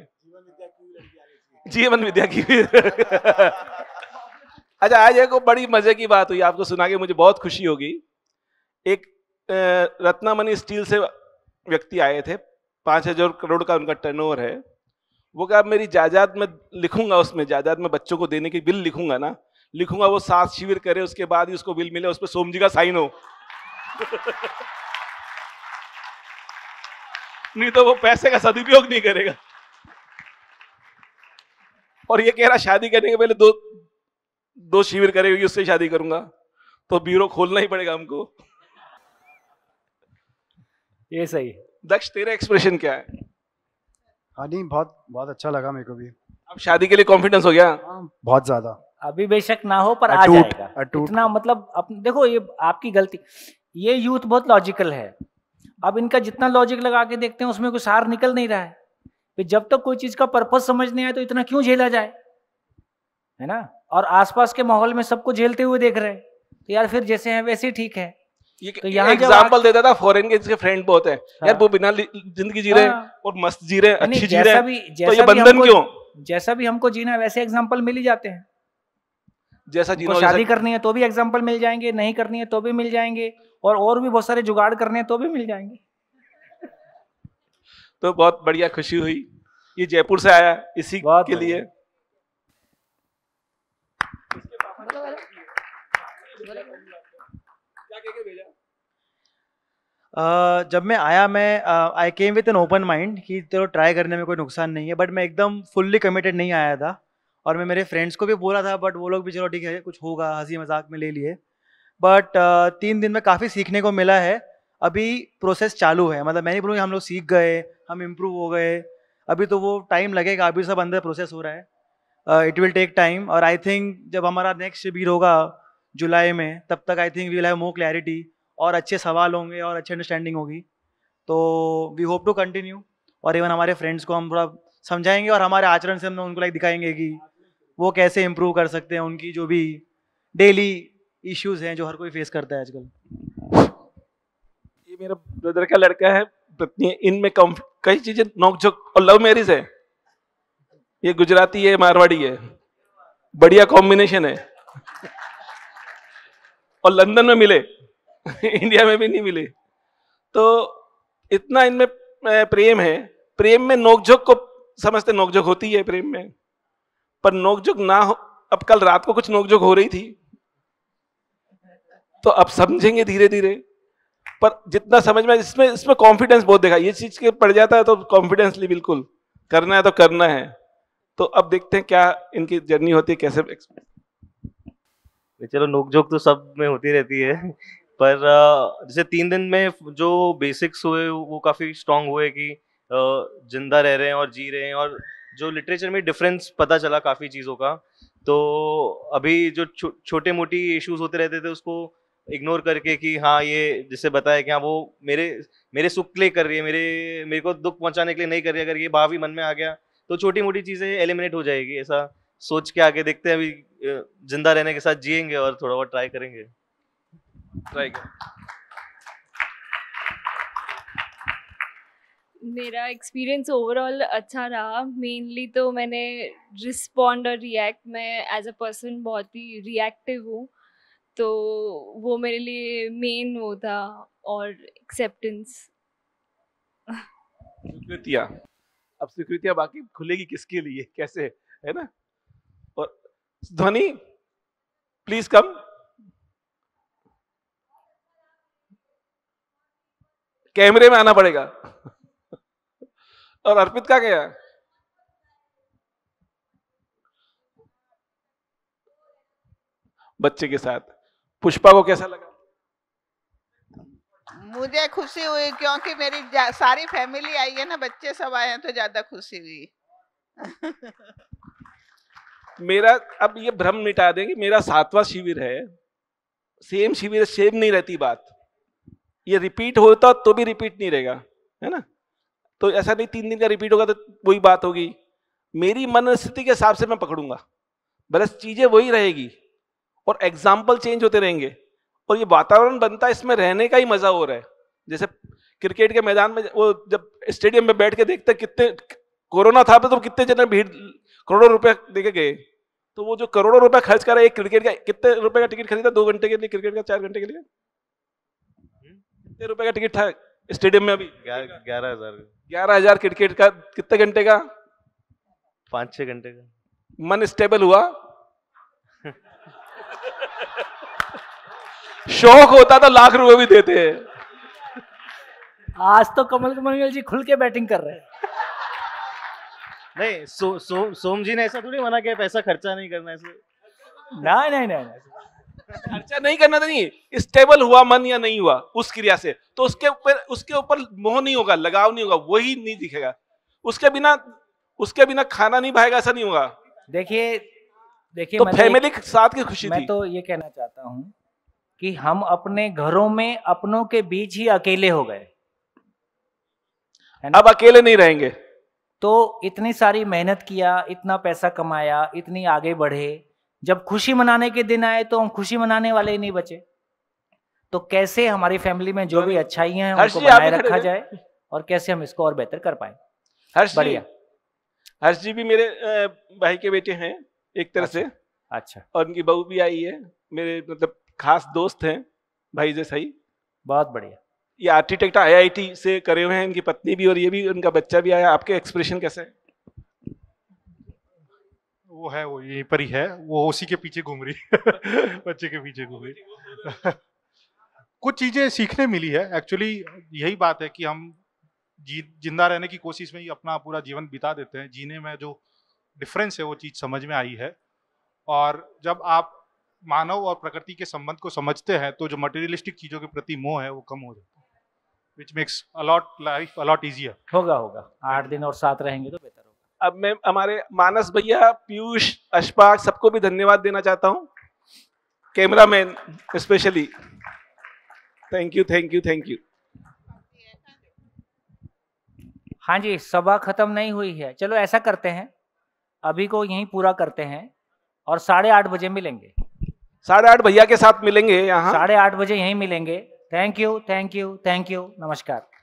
Speaker 14: जीवन विद्या की अच्छा आज एक बड़ी मजे की बात हुई आपको सुना के मुझे बहुत खुशी होगी एक रत्नामणि स्टील से व्यक्ति आए थे पांच हजार करोड़ का उनका टर्नओवर है वो कहा मेरी जायदाद में लिखूंगा उसमें जायदाद में बच्चों को देने की बिल लिखूंगा ना लिखूंगा वो सात शिविर करे उसके बाद ही उसको बिल मिले उस पर सोम जी का साइन हो नहीं तो वो पैसे का सदुपयोग नहीं करेगा और ये कह रहा शादी करने के पहले दो दो शिविर करेगी उससे शादी करूंगा तो ब्यूरो खोलना ही पड़ेगा हमको ये सही दक्ष तेरा एक्सप्रेशन क्या है हाँ नहीं बहुत बहुत अच्छा लगा मेरे को भी अब शादी के लिए कॉन्फिडेंस हो गया हाँ,
Speaker 4: बहुत ज्यादा
Speaker 1: अभी बेशक ना हो पर आ जाएगा इतना मतलब देखो ये आपकी गलती ये यूथ बहुत लॉजिकल है अब इनका जितना लॉजिक लगा के देखते हैं उसमें कुछ सार निकल नहीं रहा है फिर जब तक तो कोई चीज का पर्पज समझ नहीं आए तो इतना क्यों झेला जाए है ना और आसपास के माहौल में सबको झेलते हुए देख रहे हैं तो यार फिर जैसे हैं वैसे ही ठीक है
Speaker 14: तो एग्जाम्पल देता था फॉरेन के जिसके फ्रेंड बहुत है हाँ। यार वो बिना जिंदगी जी रहे और हाँ। मस्त जी रहे अच्छी जी रहे तो ये बंधन क्यों जैसा भी हमको जीना
Speaker 1: है वैसे एग्जाम्पल मिल ही जाते हैं
Speaker 14: जैसा जीना शादी करनी
Speaker 1: है तो भी एग्जाम्पल मिल जाएंगे नहीं करनी है तो भी मिल जाएंगे और और भी बहुत सारे जुगाड़ करने हैं तो भी मिल जाएंगे
Speaker 14: तो बहुत बढ़िया खुशी हुई ये जयपुर से आया इसी के लिए
Speaker 9: Uh, जब मैं आया मैं I came with an open mind कि चलो ट्राई करने में कोई नुकसान नहीं है बट मैं एकदम फुल्ली कमिटेड नहीं आया था और मैं मेरे फ्रेंड्स को भी बोला था बट वो लोग भी चलो ठीक है कुछ होगा हंसी मजाक में ले लिए बट uh, तीन दिन में काफ़ी सीखने को मिला है अभी प्रोसेस चालू है मतलब मैं नहीं बोलूँगी हम लोग सीख गए हम इम्प्रूव हो गए अभी तो वो टाइम लगेगा अभी सब अंदर प्रोसेस हो रहा है इट विल टेक टाइम और आई थिंक जब हमारा नेक्स्ट शिविर होगा जुलाई में तब तक I think we will have more clarity और अच्छे सवाल होंगे और अच्छी अंडरस्टैंडिंग होगी तो वी होप टू कंटिन्यू और इवन हमारे फ्रेंड्स को हम थोड़ा समझाएंगे और हमारे आचरण से हम उनको लाइक दिखाएंगे कि वो कैसे इम्प्रूव कर सकते हैं उनकी जो भी डेली इश्यूज हैं जो हर कोई फेस करता है आजकल
Speaker 14: ये मेरा ब्रदर का लड़का है पत्नी इनमें कई चीजें नोकझोंक और लव मैरिज है ये गुजराती है मारवाड़ी है बढ़िया कॉम्बिनेशन है और लंदन में मिले इंडिया में भी नहीं मिले तो इतना इनमें प्रेम है प्रेम में नोकझोंक को समझते नोकझोंक होती है प्रेम में पर नोकझोंक ना हो अब कल रात को कुछ नोकझोंक हो रही थी तो अब समझेंगे धीरे धीरे पर जितना समझ में इसमें इसमें कॉन्फिडेंस बहुत देखा ये चीज के पड़ जाता है तो कॉन्फिडेंसली बिल्कुल करना है तो करना है तो अब देखते हैं क्या इनकी जर्नी होती है कैसे
Speaker 10: चलो नोकझोंक तो सब में होती रहती है पर जैसे तीन दिन में जो बेसिक्स हुए वो काफ़ी स्ट्रांग हुए कि जिंदा रह रहे हैं और जी रहे हैं और जो लिटरेचर में डिफरेंस पता चला काफ़ी चीज़ों का तो अभी जो छो, छोटे मोटी इश्यूज होते रहते थे उसको इग्नोर करके कि हाँ ये जिसे बताया कि हाँ वो मेरे मेरे सुख के लिए कर रही है मेरे मेरे को दुख पहुंचाने के लिए नहीं कर रही है अगर ये भाव ही मन में आ गया तो छोटी मोटी चीज़ें एलिमिनेट हो जाएगी ऐसा सोच के आगे देखते हैं अभी जिंदा रहने के साथ जिएंगे और थोड़ा बहुत ट्राई करेंगे
Speaker 14: ट्राई कर
Speaker 6: मेरा एक्सपीरियंस ओवरऑल अच्छा रहा मेनली तो मैंने रिस्पॉन्ड और रिएक्ट मैं एज अ पर्सन बहुत ही रिएक्टिव हूँ तो वो मेरे लिए मेन वो था और एक्सेप्टेंस
Speaker 14: स्वीकृतियाँ अब स्वीकृतियाँ बाकी खुलेगी किसके लिए कैसे है ना ध्वनि प्लीज कम कैमरे में आना पड़ेगा और अर्पित का क्या बच्चे के साथ पुष्पा को कैसा लगा
Speaker 1: मुझे खुशी हुई क्योंकि मेरी सारी फैमिली आई है ना बच्चे सब आए हैं तो ज्यादा खुशी हुई
Speaker 14: मेरा अब ये भ्रम मिटा देंगे मेरा सातवां शिविर है सेम शिविर सेम नहीं रहती बात ये रिपीट होता तो भी रिपीट नहीं रहेगा है ना तो ऐसा नहीं तीन दिन का रिपीट होगा तो वही बात होगी मेरी मन स्थिति के हिसाब से मैं पकड़ूंगा बस चीज़ें वही रहेगी और एग्जाम्पल चेंज होते रहेंगे और ये वातावरण बनता है इसमें रहने का ही मज़ा हो रहा है जैसे क्रिकेट के मैदान में वो जब स्टेडियम में बैठ के देखते कितने कोरोना था तो कितने जन भीड़ करोड़ों रुपए देके गए तो वो जो करोड़ों रुपए खर्च कर करा एक क्रिकेट का कितने रुपए का टिकट खरीदा दो घंटे के लिए क्रिकेट का चार घंटे के लिए हम्म। कितने रुपए का टिकट था स्टेडियम में अभी ग्यारह हजार ग्यारह हजार क्रिकेट का कितने घंटे का पांच छह घंटे का मन स्टेबल हुआ शौक होता तो लाख रुपए भी देते हैं
Speaker 1: आज तो कमल कमल जी
Speaker 10: खुल के बैटिंग कर रहे हैं नहीं सो, सो, सोम जी ने ऐसा नहीं मना किया पैसा खर्चा नहीं करना ऐसे ना नहीं नहीं, नहीं।
Speaker 14: खर्चा नहीं करना तो नहीं स्टेबल हुआ मन या नहीं हुआ उस क्रिया से तो उसके ऊपर उसके ऊपर मोह नहीं होगा लगाव नहीं होगा वही नहीं दिखेगा उसके बिना उसके बिना खाना नहीं भाएगा ऐसा नहीं होगा देखिए देखिए तो फैमिली के साथ की खुशी मैं
Speaker 1: तो ये कहना चाहता हूँ कि हम अपने घरों में अपनों के बीच ही अकेले हो गए
Speaker 14: अब अकेले नहीं रहेंगे
Speaker 1: तो इतनी सारी मेहनत किया इतना पैसा कमाया इतनी आगे बढ़े जब खुशी मनाने के दिन आए तो हम खुशी मनाने वाले ही नहीं बचे तो कैसे हमारी फैमिली में जो भी अच्छाइयां हैं उनको बनाए रखा जाए और कैसे हम इसको और बेहतर कर पाए
Speaker 14: हर्ष बढ़िया हर्ष जी भी मेरे भाई के बेटे हैं एक तरह से अच्छा।, अच्छा और उनकी बहू भी आई है मेरे मतलब खास दोस्त हैं भाई जैसा ही बहुत बढ़िया ये आर्किटेक्ट आईआईटी से करे हुए हैं इनकी पत्नी भी और ये भी उनका बच्चा भी आया आपके एक्सप्रेशन कैसे है
Speaker 4: वो है वो यहीं पर ही है वो उसी के पीछे घूम रही बच्चे के पीछे घूम रही कुछ चीजें सीखने मिली है एक्चुअली यही बात है कि हम जी जिंदा रहने की कोशिश में ही अपना पूरा जीवन बिता देते हैं जीने में जो डिफरेंस है वो चीज़ समझ में आई है और जब आप मानव और प्रकृति के संबंध को समझते हैं तो जो
Speaker 14: मटेरियलिस्टिक चीज़ों के प्रति मोह है वो कम हो जाता है makes a lot life a lot easier hoga hoga 8 din aur saath rahenge to better hoga ab main hamare manas bhaiya piyush सबको sabko bhi dhanyawad dena chahta hu cameraman especially thank you thank you thank you
Speaker 1: हाँ जी सभा खत्म नहीं हुई है चलो ऐसा करते हैं अभी को यहीं पूरा करते हैं और साढ़े आठ बजे मिलेंगे
Speaker 14: साढ़े आठ भैया के साथ मिलेंगे यहाँ साढ़े
Speaker 1: आठ बजे यहीं मिलेंगे thank you thank you thank you नमस्कार